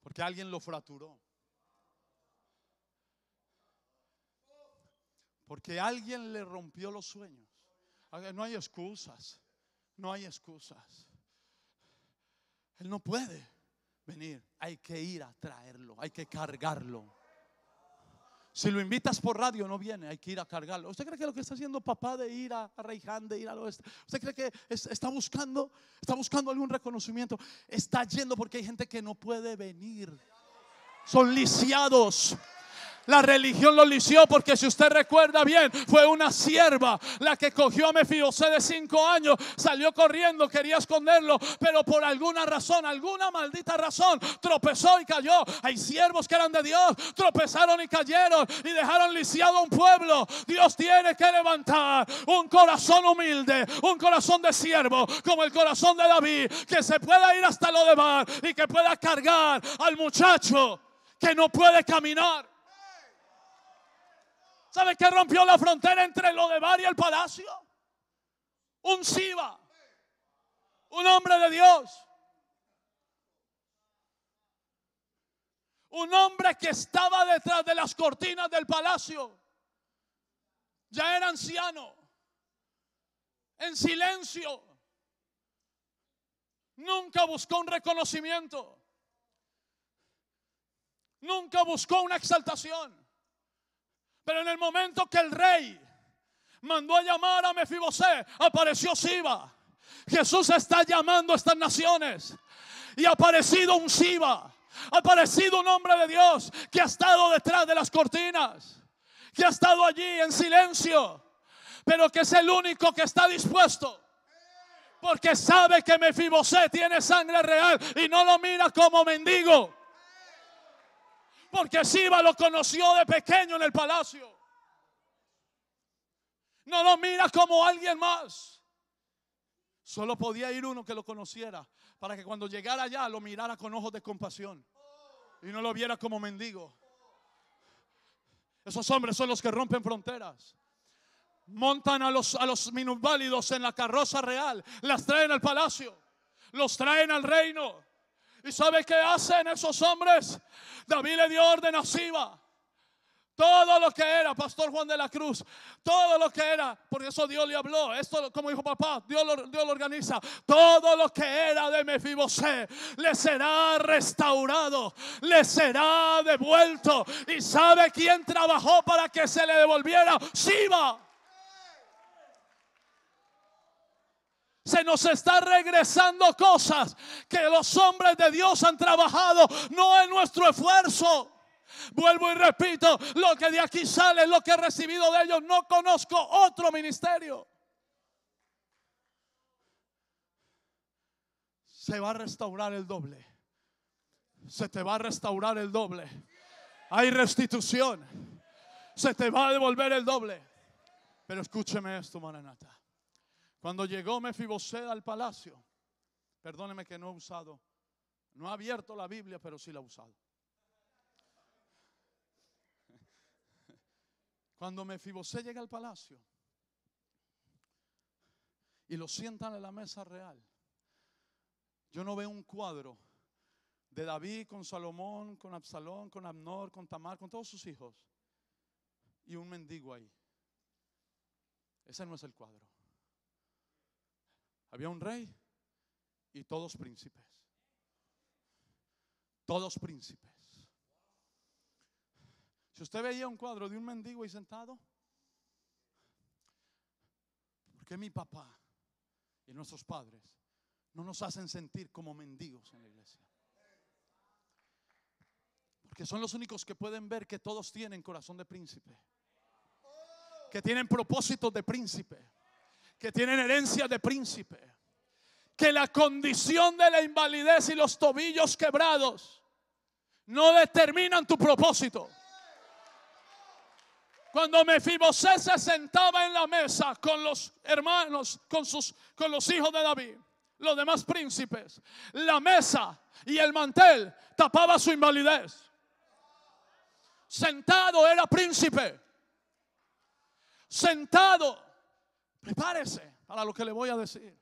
Porque alguien lo fraturó. Porque alguien le rompió los sueños. No hay excusas. No hay excusas. Él no puede venir. Hay que ir a traerlo. Hay que cargarlo. Si lo invitas por radio, no viene, hay que ir a cargarlo. ¿Usted cree que lo que está haciendo papá de ir a, a de ir al oeste? ¿Usted cree que está buscando, está buscando algún reconocimiento? Está yendo porque hay gente que no puede venir. Son lisiados. La religión lo lició porque si usted recuerda bien, fue una sierva la que cogió a Mefibosé de cinco años, salió corriendo, quería esconderlo, pero por alguna razón, alguna maldita razón, tropezó y cayó. Hay siervos que eran de Dios, tropezaron y cayeron y dejaron lisiado a un pueblo. Dios tiene que levantar un corazón humilde, un corazón de siervo, como el corazón de David, que se pueda ir hasta lo demás y que pueda cargar al muchacho que no puede caminar. ¿Sabe qué rompió la frontera entre lo Bar y el palacio? Un Siba, un hombre de Dios. Un hombre que estaba detrás de las cortinas del palacio. Ya era anciano. En silencio. Nunca buscó un reconocimiento. Nunca buscó una exaltación. Pero en el momento que el rey mandó a llamar a Mefibosé, apareció Siba. Jesús está llamando a estas naciones y ha aparecido un Siba. Ha aparecido un hombre de Dios que ha estado detrás de las cortinas, que ha estado allí en silencio, pero que es el único que está dispuesto. Porque sabe que Mefibosé tiene sangre real y no lo mira como mendigo porque Siba lo conoció de pequeño en el palacio. No lo mira como alguien más. Solo podía ir uno que lo conociera para que cuando llegara allá lo mirara con ojos de compasión y no lo viera como mendigo. Esos hombres son los que rompen fronteras. Montan a los, a los minusválidos en la carroza real, las traen al palacio, los traen al reino ¿Y sabe qué hacen esos hombres? David le dio orden a Siba. Todo lo que era, Pastor Juan de la Cruz, todo lo que era, por eso Dios le habló, esto como dijo papá, Dios lo, Dios lo organiza, todo lo que era de Mefibosé le será restaurado, le será devuelto. ¿Y sabe quién trabajó para que se le devolviera? Siba. Se nos está regresando cosas que los hombres de Dios han trabajado, no es nuestro esfuerzo. Vuelvo y repito, lo que de aquí sale, lo que he recibido de ellos, no conozco otro ministerio. Se va a restaurar el doble. Se te va a restaurar el doble. Hay restitución. Se te va a devolver el doble. Pero escúcheme esto, Maranata. Cuando llegó Mefiboset al palacio, perdóneme que no he usado, no ha abierto la Biblia, pero sí la ha usado. Cuando Mefibosé llega al palacio y lo sientan en la mesa real, yo no veo un cuadro de David con Salomón, con Absalón, con Abnor, con Tamar, con todos sus hijos y un mendigo ahí. Ese no es el cuadro. Había un rey y todos príncipes. Todos príncipes. Si usted veía un cuadro de un mendigo ahí sentado, ¿por qué mi papá y nuestros padres no nos hacen sentir como mendigos en la iglesia? Porque son los únicos que pueden ver que todos tienen corazón de príncipe, que tienen propósito de príncipe que tienen herencia de príncipe, que la condición de la invalidez y los tobillos quebrados no determinan tu propósito. Cuando Mefibosés se sentaba en la mesa con los hermanos, con sus con los hijos de David, los demás príncipes, la mesa y el mantel tapaba su invalidez. Sentado era príncipe. Sentado Prepárese para lo que le voy a decir.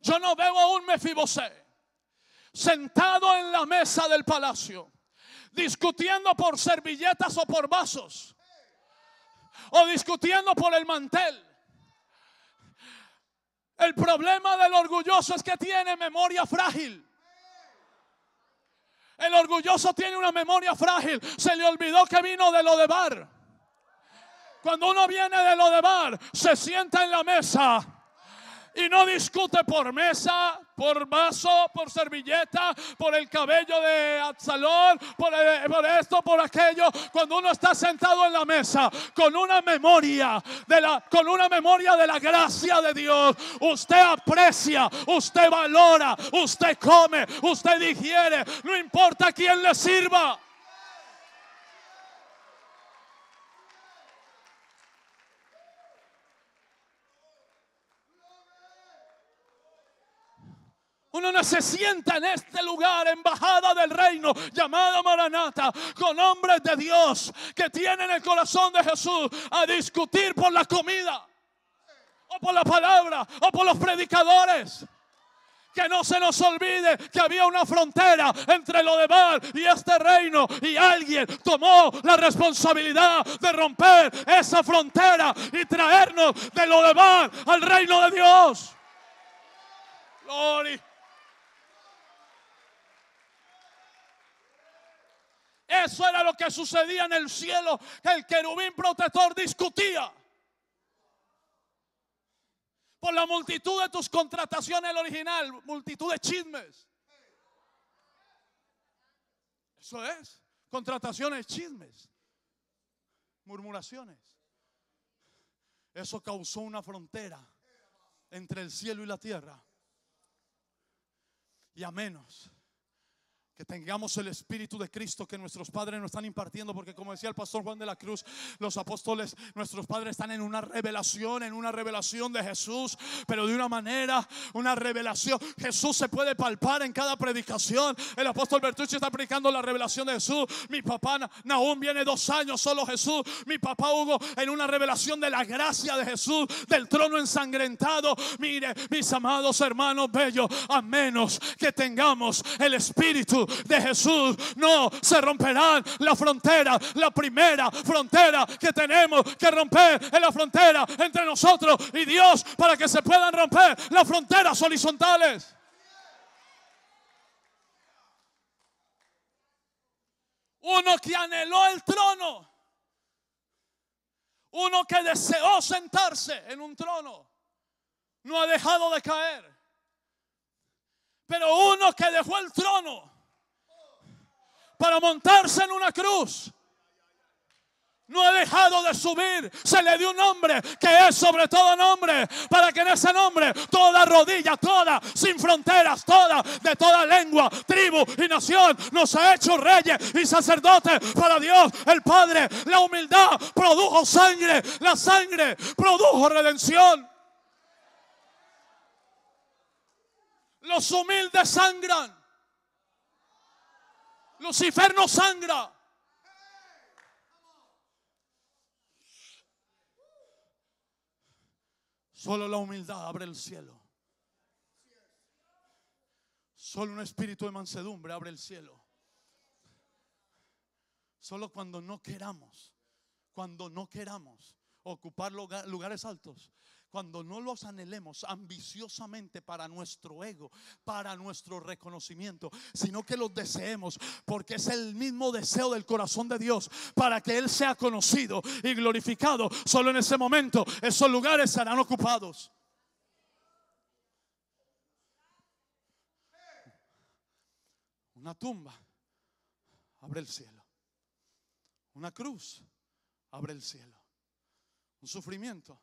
Yo no veo a un Mefibosé sentado en la mesa del palacio, discutiendo por servilletas o por vasos, o discutiendo por el mantel. El problema del orgulloso es que tiene memoria frágil. El orgulloso tiene una memoria frágil. Se le olvidó que vino de lo de bar. Cuando uno viene de lo de bar, se sienta en la mesa y no discute por mesa, por vaso, por servilleta, por el cabello de Absalón, por, eh, por, esto, por aquello. Cuando uno está sentado en la mesa con una memoria de la, con una memoria de la gracia de Dios, usted aprecia, usted valora, usted come, usted digiere, no importa quién le sirva. Uno no se sienta en este lugar, embajada del reino, llamada Maranata, con hombres de Dios que tienen el corazón de Jesús a discutir por la comida, o por la palabra, o por los predicadores. Que no se nos olvide que había una frontera entre lo de y este reino. Y alguien tomó la responsabilidad de romper esa frontera y traernos de lo de al reino de Dios. Gloria. Eso era lo que sucedía en el cielo, que el querubín protector discutía. Por la multitud de tus contrataciones, el original, multitud de chismes. Eso es, contrataciones, chismes, murmuraciones. Eso causó una frontera entre el cielo y la tierra. Y a menos que tengamos el Espíritu de Cristo que nuestros padres nos están impartiendo, porque como decía el pastor Juan de la Cruz, los apóstoles, nuestros padres están en una revelación, en una revelación de Jesús, pero de una manera, una revelación. Jesús se puede palpar en cada predicación. El apóstol Bertucci está predicando la revelación de Jesús. Mi papá Nahum viene dos años, solo Jesús. Mi papá Hugo en una revelación de la gracia de Jesús, del trono ensangrentado. Mire, mis amados hermanos bellos, a menos que tengamos el Espíritu de Jesús no se romperán la frontera. La primera frontera que tenemos que romper es la frontera entre nosotros y Dios para que se puedan romper las fronteras horizontales. Uno que anheló el trono. Uno que deseó sentarse en un trono. No ha dejado de caer. Pero uno que dejó el trono para montarse en una cruz. No ha dejado de subir. Se le dio un nombre que es sobre todo nombre. Para que en ese nombre toda rodilla, toda, sin fronteras, toda, de toda lengua, tribu y nación, nos ha hecho reyes y sacerdotes para Dios el Padre. La humildad produjo sangre. La sangre produjo redención. Los humildes sangran. Lucifer no sangra. Solo la humildad abre el cielo. Solo un espíritu de mansedumbre abre el cielo. Solo cuando no queramos, cuando no queramos ocupar lugares altos, cuando no los anhelemos ambiciosamente para nuestro ego, para nuestro reconocimiento, sino que los deseemos, porque es el mismo deseo del corazón de Dios para que Él sea conocido y glorificado. Solo en ese momento esos lugares serán ocupados. Una tumba abre el cielo. Una cruz abre el cielo. Un sufrimiento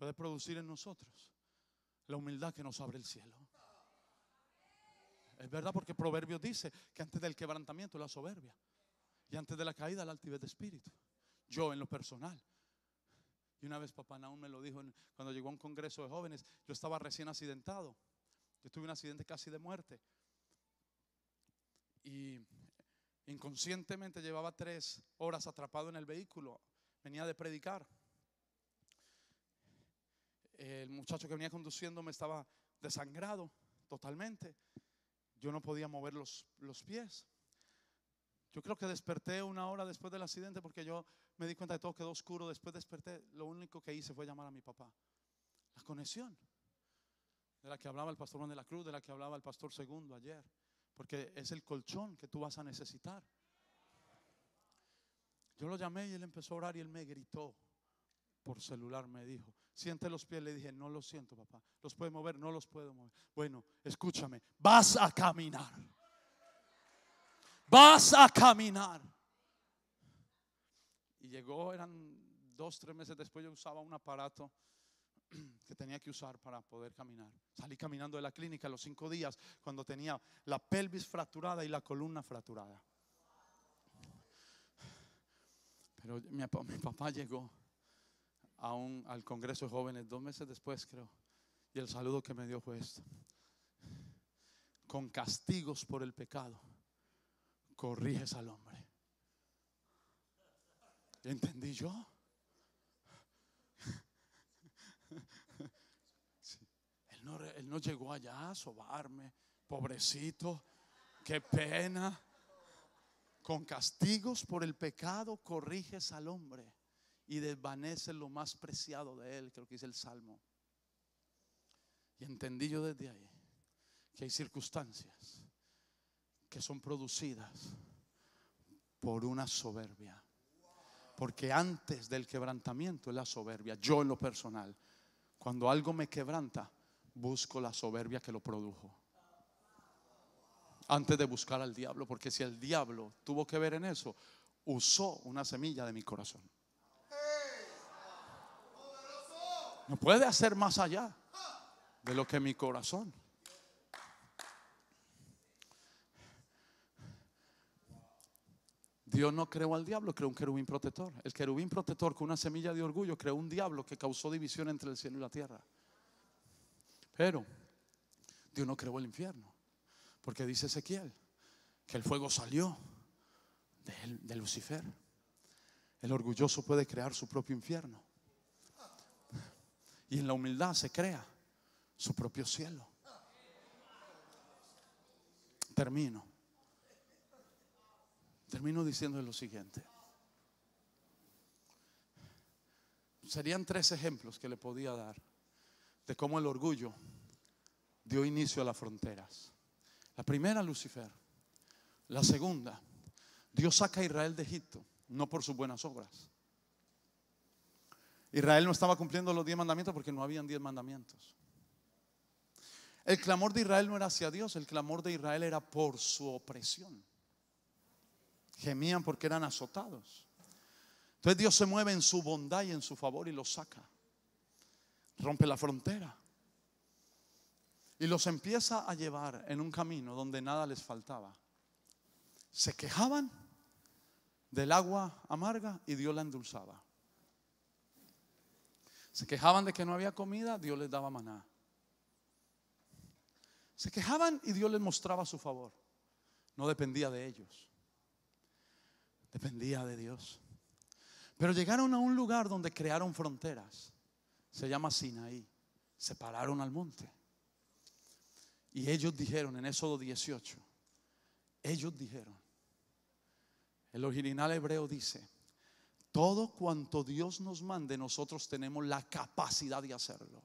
puede producir en nosotros la humildad que nos abre el cielo. Es verdad porque Proverbios dice que antes del quebrantamiento la soberbia y antes de la caída la altivez de espíritu. Yo en lo personal. Y una vez papá Naúm me lo dijo cuando llegó a un congreso de jóvenes, yo estaba recién accidentado. Yo tuve un accidente casi de muerte. Y inconscientemente llevaba tres horas atrapado en el vehículo. Venía de predicar el muchacho que venía conduciendo me estaba desangrado totalmente. Yo no podía mover los, pies. Yo creo que desperté una hora después del accidente porque yo me di cuenta de todo quedó oscuro. Después desperté, lo único que hice fue llamar a mi papá. La conexión de la que hablaba el pastor Juan de la Cruz, de la que hablaba el pastor Segundo ayer, porque es el colchón que tú vas a necesitar. Yo lo llamé y él empezó a orar y él me gritó por celular, me dijo, Siente los pies. Le dije, no los siento, papá. ¿Los puede mover? No los puedo mover. Bueno, escúchame. Vas a caminar. Vas a caminar. Y llegó, eran dos, tres meses después, yo usaba un aparato que tenía que usar para poder caminar. Salí caminando de la clínica los cinco días cuando tenía la pelvis fracturada y la columna fracturada. Pero mi papá llegó al Congreso de Jóvenes dos meses después, creo. Y el saludo que me dio fue esto. Con castigos por el pecado, corriges al hombre. ¿Entendí yo? no, él no llegó allá a sobarme, pobrecito, qué pena. Con castigos por el pecado corriges al hombre y desvanece lo más preciado de él, creo que dice el Salmo. Y entendí yo desde ahí que hay circunstancias que son producidas por una soberbia. Porque antes del quebrantamiento es la soberbia. Yo en lo personal, cuando algo me quebranta, busco la soberbia que lo produjo. Antes de buscar al diablo, porque si el diablo tuvo que ver en eso, usó una semilla de mi corazón. No puede hacer más allá de lo que mi corazón. Dios no creó al diablo, creó un querubín protector. El querubín protector con una semilla de orgullo creó un diablo que causó división entre el cielo y la tierra. Pero Dios no creó el infierno. Porque dice Ezequiel que el fuego salió de Lucifer. El orgulloso puede crear su propio infierno. Y en la humildad se crea su propio cielo. Termino. Termino diciendo lo siguiente. Serían tres ejemplos que le podía dar de cómo el orgullo dio inicio a las fronteras. La primera, Lucifer. La segunda, Dios saca a Israel de Egipto, no por sus buenas obras, Israel no estaba cumpliendo los diez mandamientos porque no habían diez mandamientos. El clamor de Israel no era hacia Dios, el clamor de Israel era por su opresión. Gemían porque eran azotados. Entonces Dios se mueve en su bondad y en su favor y los saca. Rompe la frontera. Y los empieza a llevar en un camino donde nada les faltaba. Se quejaban del agua amarga y Dios la endulzaba. Se quejaban de que no había comida, Dios les daba maná. Se quejaban y Dios les mostraba su favor. No dependía de ellos. Dependía de Dios. Pero llegaron a un lugar donde crearon fronteras. Se llama Sinaí. Se pararon al monte. Y ellos dijeron en Éxodo 18, ellos dijeron, el original hebreo dice, todo cuanto Dios nos mande, nosotros tenemos la capacidad de hacerlo.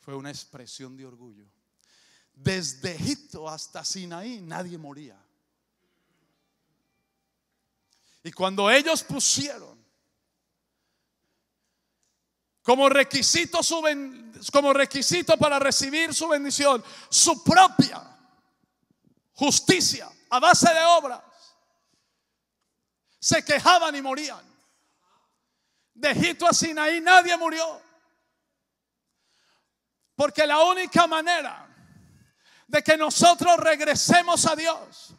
Fue una expresión de orgullo. Desde Egipto hasta Sinaí nadie moría. Y cuando ellos pusieron como requisito, su como requisito para recibir su bendición, su propia justicia a base de obra, se quejaban y morían. De Egipto a Sinaí nadie murió. Porque la única manera de que nosotros regresemos a Dios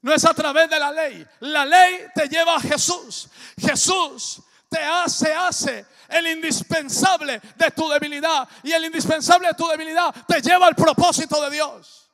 no es a través de la ley. La ley te lleva a Jesús. Jesús te hace, hace el indispensable de tu debilidad. Y el indispensable de tu debilidad te lleva al propósito de Dios.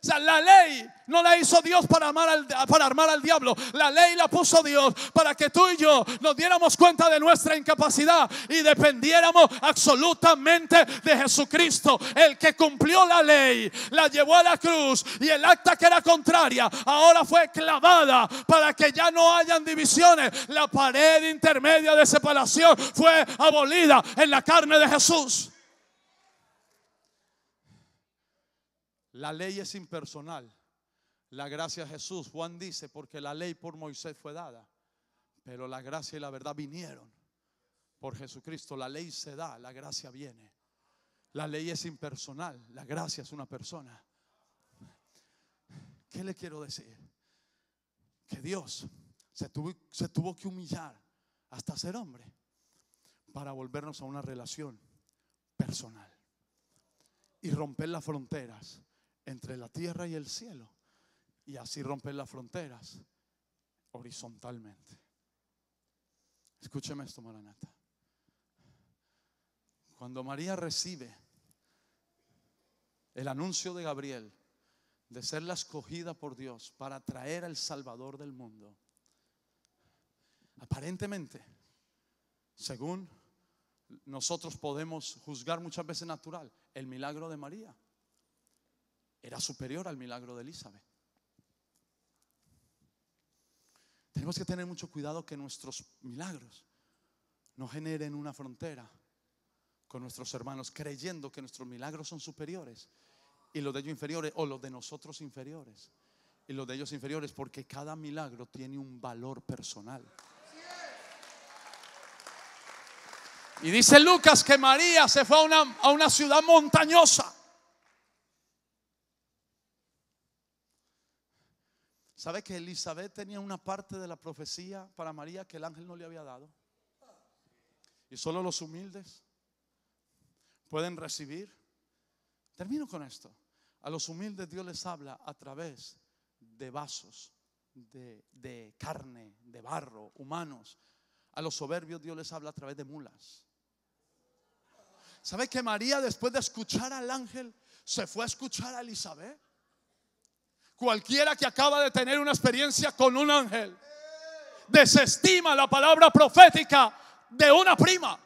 O sea, la ley no la hizo Dios para, amar al, para armar al diablo. La ley la puso Dios para que tú y yo nos diéramos cuenta de nuestra incapacidad y dependiéramos absolutamente de Jesucristo, el que cumplió la ley, la llevó a la cruz y el acta que era contraria ahora fue clavada para que ya no hayan divisiones. La pared intermedia de separación fue abolida en la carne de Jesús. La ley es impersonal. La gracia de Jesús, Juan dice, porque la ley por Moisés fue dada, pero la gracia y la verdad vinieron por Jesucristo. La ley se da, la gracia viene. La ley es impersonal, la gracia es una persona. ¿Qué le quiero decir? Que Dios se tuvo, se tuvo que humillar hasta ser hombre para volvernos a una relación personal y romper las fronteras entre la tierra y el cielo y así romper las fronteras horizontalmente. Escúcheme esto, Maranata. Cuando María recibe el anuncio de Gabriel de ser la escogida por Dios para traer al Salvador del mundo, aparentemente, según nosotros podemos juzgar muchas veces natural, el milagro de María era superior al milagro de Elizabeth. Tenemos que tener mucho cuidado que nuestros milagros no generen una frontera con nuestros hermanos, creyendo que nuestros milagros son superiores y los de ellos inferiores, o los de nosotros inferiores y los de ellos inferiores, porque cada milagro tiene un valor personal. Y dice Lucas que María se fue a una, a una ciudad montañosa ¿Sabe que Elizabeth tenía una parte de la profecía para María que el ángel no le había dado? Y solo los humildes pueden recibir. Termino con esto. A los humildes Dios les habla a través de vasos, de, carne, de barro, humanos. A los soberbios Dios les habla a través de mulas. ¿Sabe que María después de escuchar al ángel se fue a escuchar a Elizabeth? Cualquiera que acaba de tener una experiencia con un ángel desestima la palabra profética de una prima.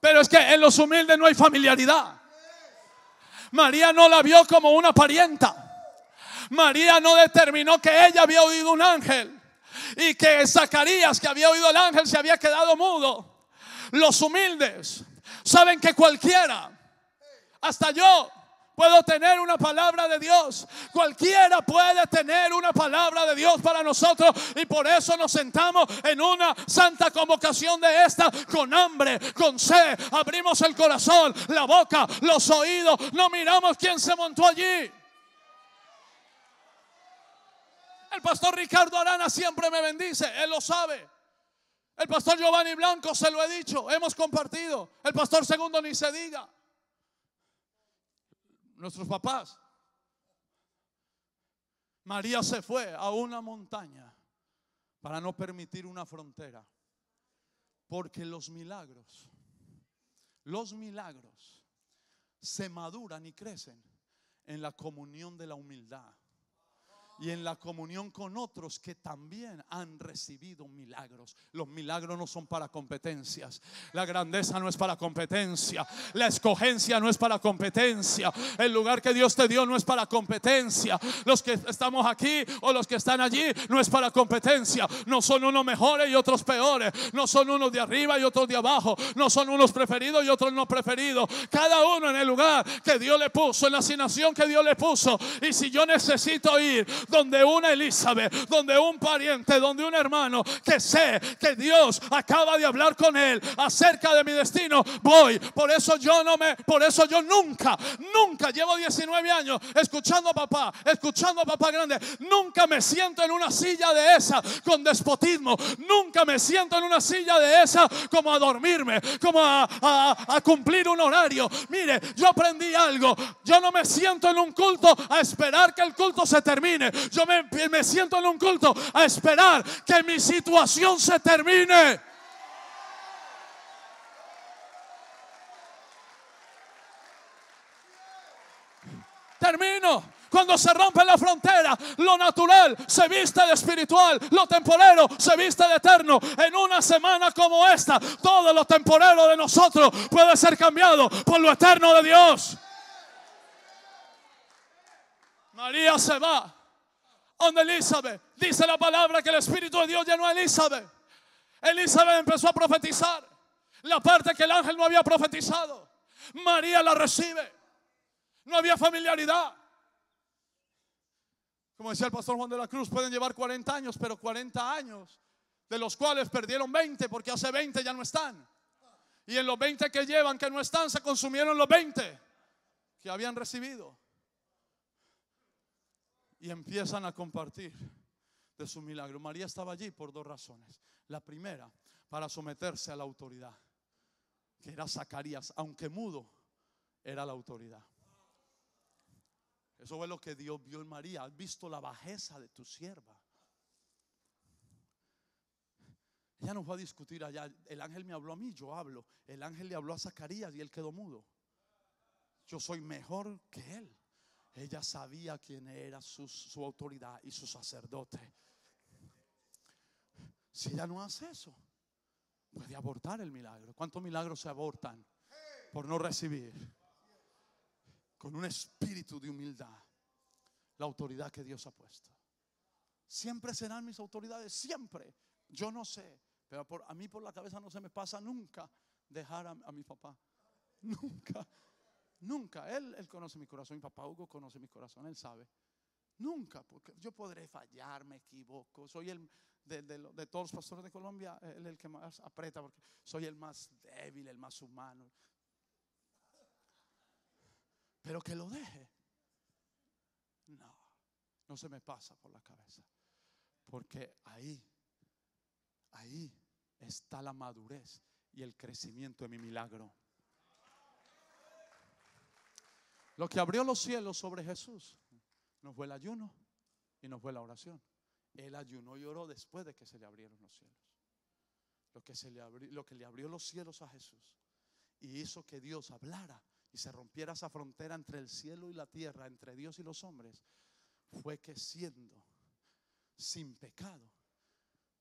Pero es que en los humildes no hay familiaridad. María no la vio como una parienta. María no determinó que ella había oído un ángel y que Zacarías, que había oído el ángel, se había quedado mudo. Los humildes saben que cualquiera, hasta yo, puedo tener una palabra de Dios. Cualquiera puede tener una palabra de Dios para nosotros y por eso nos sentamos en una santa convocación de esta con hambre, con sed. Abrimos el corazón, la boca, los oídos. No miramos quién se montó allí. El pastor Ricardo Arana siempre me bendice, él lo sabe. El pastor Giovanni Blanco se lo he dicho, hemos compartido. El pastor segundo ni se diga nuestros papás. María se fue a una montaña para no permitir una frontera. Porque los milagros, los milagros se maduran y crecen en la comunión de la humildad y en la comunión con otros que también han recibido milagros. Los milagros no son para competencias. La grandeza no es para competencia. La escogencia no es para competencia. El lugar que Dios te dio no es para competencia. Los que estamos aquí o los que están allí no es para competencia. No son unos mejores y otros peores. No son unos de arriba y otros de abajo. No son unos preferidos y otros no preferidos. Cada uno en el lugar que Dios le puso, en la asignación que Dios le puso. Y si yo necesito ir donde una Elizabeth, donde un pariente, donde un hermano que sé que Dios acaba de hablar con él acerca de mi destino, voy. Por eso yo no me, por eso yo nunca, nunca llevo 19 años escuchando a papá, escuchando a papá grande. Nunca me siento en una silla de esa con despotismo. Nunca me siento en una silla de esa como a dormirme, como a, a cumplir un horario. Mire, yo aprendí algo. Yo no me siento en un culto a esperar que el culto se termine. Yo me, siento en un culto a esperar que mi situación se termine. Termino. Cuando se rompe la frontera, lo natural se viste de espiritual, lo temporero se viste de eterno. En una semana como esta, todo lo temporero de nosotros puede ser cambiado por lo eterno de Dios. María se va donde Elizabeth. Dice la palabra que el Espíritu de Dios llenó a Elizabeth. Elizabeth empezó a profetizar la parte que el ángel no había profetizado. María la recibe. No había familiaridad. Como decía el pastor Juan de la Cruz, pueden llevar 40 años, pero 40 años, de los cuales perdieron 20 porque hace 20 ya no están. Y en los 20 que llevan, que no están, se consumieron los 20 que habían recibido y empiezan a compartir de su milagro. María estaba allí por dos razones. La primera, para someterse a la autoridad, que era Zacarías, aunque mudo, era la autoridad. Eso fue lo que Dios vio en María. Has visto la bajeza de tu sierva. Ella no va a discutir allá. El ángel me habló a mí, yo hablo. El ángel le habló a Zacarías y él quedó mudo. Yo soy mejor que él. Ella sabía quién era su, autoridad y su sacerdote. Si ella no hace eso, puede abortar el milagro. ¿Cuántos milagros se abortan por no recibir? Con un espíritu de humildad, la autoridad que Dios ha puesto. Siempre serán mis autoridades, siempre. Yo no sé, pero a mí por la cabeza no se me pasa nunca dejar a mi papá. Nunca nunca, él, él conoce mi corazón, mi papá Hugo conoce mi corazón, él sabe. Nunca, porque yo podré fallar, me equivoco. Soy el de, todos los pastores de Colombia, es el que más aprieta, porque soy el más débil, el más humano. Pero que lo deje. No, no se me pasa por la cabeza. Porque ahí, ahí está la madurez y el crecimiento de mi milagro. Lo que abrió los cielos sobre Jesús no fue el ayuno y no fue la oración. Él ayunó y oró después de que se le abrieron los cielos. Lo que, se le lo que le abrió los cielos a Jesús y hizo que Dios hablara y se rompiera esa frontera entre el cielo y la tierra, entre Dios y los hombres, fue que siendo sin pecado,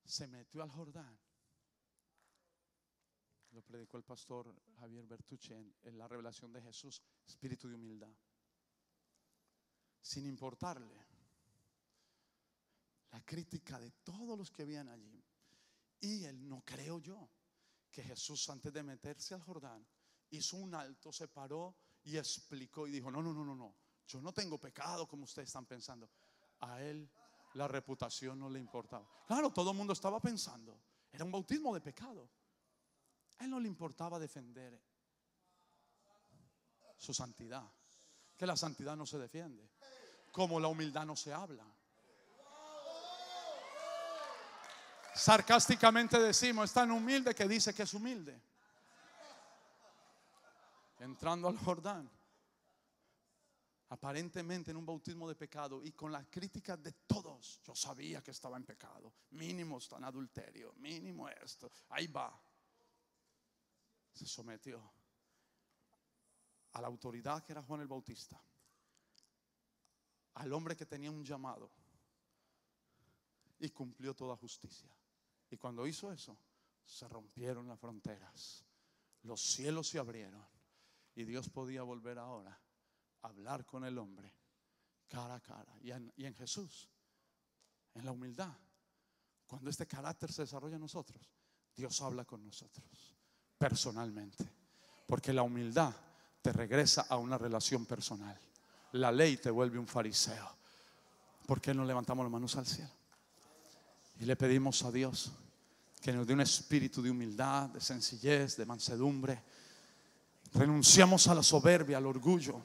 se metió al Jordán lo predicó el pastor Javier Bertuche en, la revelación de Jesús, espíritu de humildad. Sin importarle la crítica de todos los que habían allí. Y él no creo yo que Jesús antes de meterse al Jordán hizo un alto, se paró y explicó y dijo, no, no, no, no, no, yo no tengo pecado como ustedes están pensando. A él la reputación no le importaba. Claro, todo el mundo estaba pensando, era un bautismo de pecado él no le importaba defender su santidad. Que la santidad no se defiende. Como la humildad no se habla. Sarcásticamente decimos, es tan humilde que dice que es humilde. Entrando al Jordán, aparentemente en un bautismo de pecado y con la crítica de todos, yo sabía que estaba en pecado. Mínimo está en adulterio, mínimo esto. Ahí va se sometió a la autoridad que era Juan el Bautista, al hombre que tenía un llamado y cumplió toda justicia. Y cuando hizo eso, se rompieron las fronteras, los cielos se abrieron y Dios podía volver ahora a hablar con el hombre cara a cara. Y en, Jesús, en la humildad, cuando este carácter se desarrolla en nosotros, Dios habla con nosotros personalmente. Porque la humildad te regresa a una relación personal. La ley te vuelve un fariseo. ¿Por qué no levantamos las manos al cielo? Y le pedimos a Dios que nos dé un espíritu de humildad, de sencillez, de mansedumbre. Renunciamos a la soberbia, al orgullo.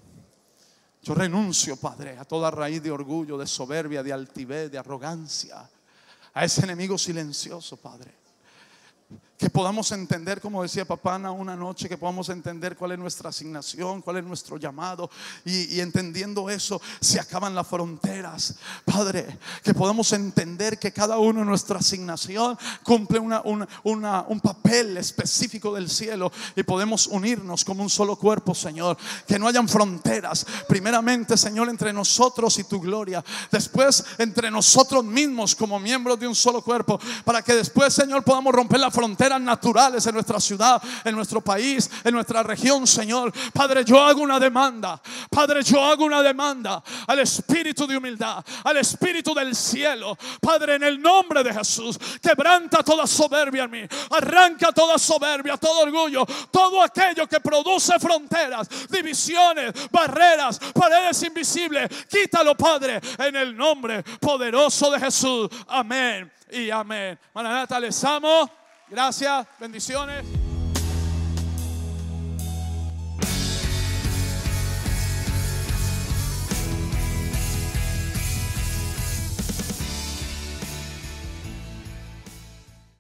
Yo renuncio, Padre, a toda raíz de orgullo, de soberbia, de altivez, de arrogancia, a ese enemigo silencioso, Padre que podamos entender, como decía Papana una noche, que podamos entender cuál es nuestra asignación, cuál es nuestro llamado. Y, entendiendo eso, se acaban las fronteras. Padre, que podamos entender que cada uno en nuestra asignación cumple un papel específico del cielo y podemos unirnos como un solo cuerpo, Señor. Que no hayan fronteras. Primeramente, Señor, entre nosotros y tu gloria. Después, entre nosotros mismos como miembros de un solo cuerpo. Para que después, Señor, podamos romper la frontera eran naturales en nuestra ciudad, en nuestro país, en nuestra región, Señor. Padre, yo hago una demanda. Padre, yo hago una demanda al espíritu de humildad, al espíritu del cielo. Padre, en el nombre de Jesús, quebranta toda soberbia en mí. Arranca toda soberbia, todo orgullo, todo aquello que produce fronteras, divisiones, barreras, paredes invisibles. Quítalo, Padre, en el nombre poderoso de Jesús. Amén y amén. les amo. Gracias, bendiciones.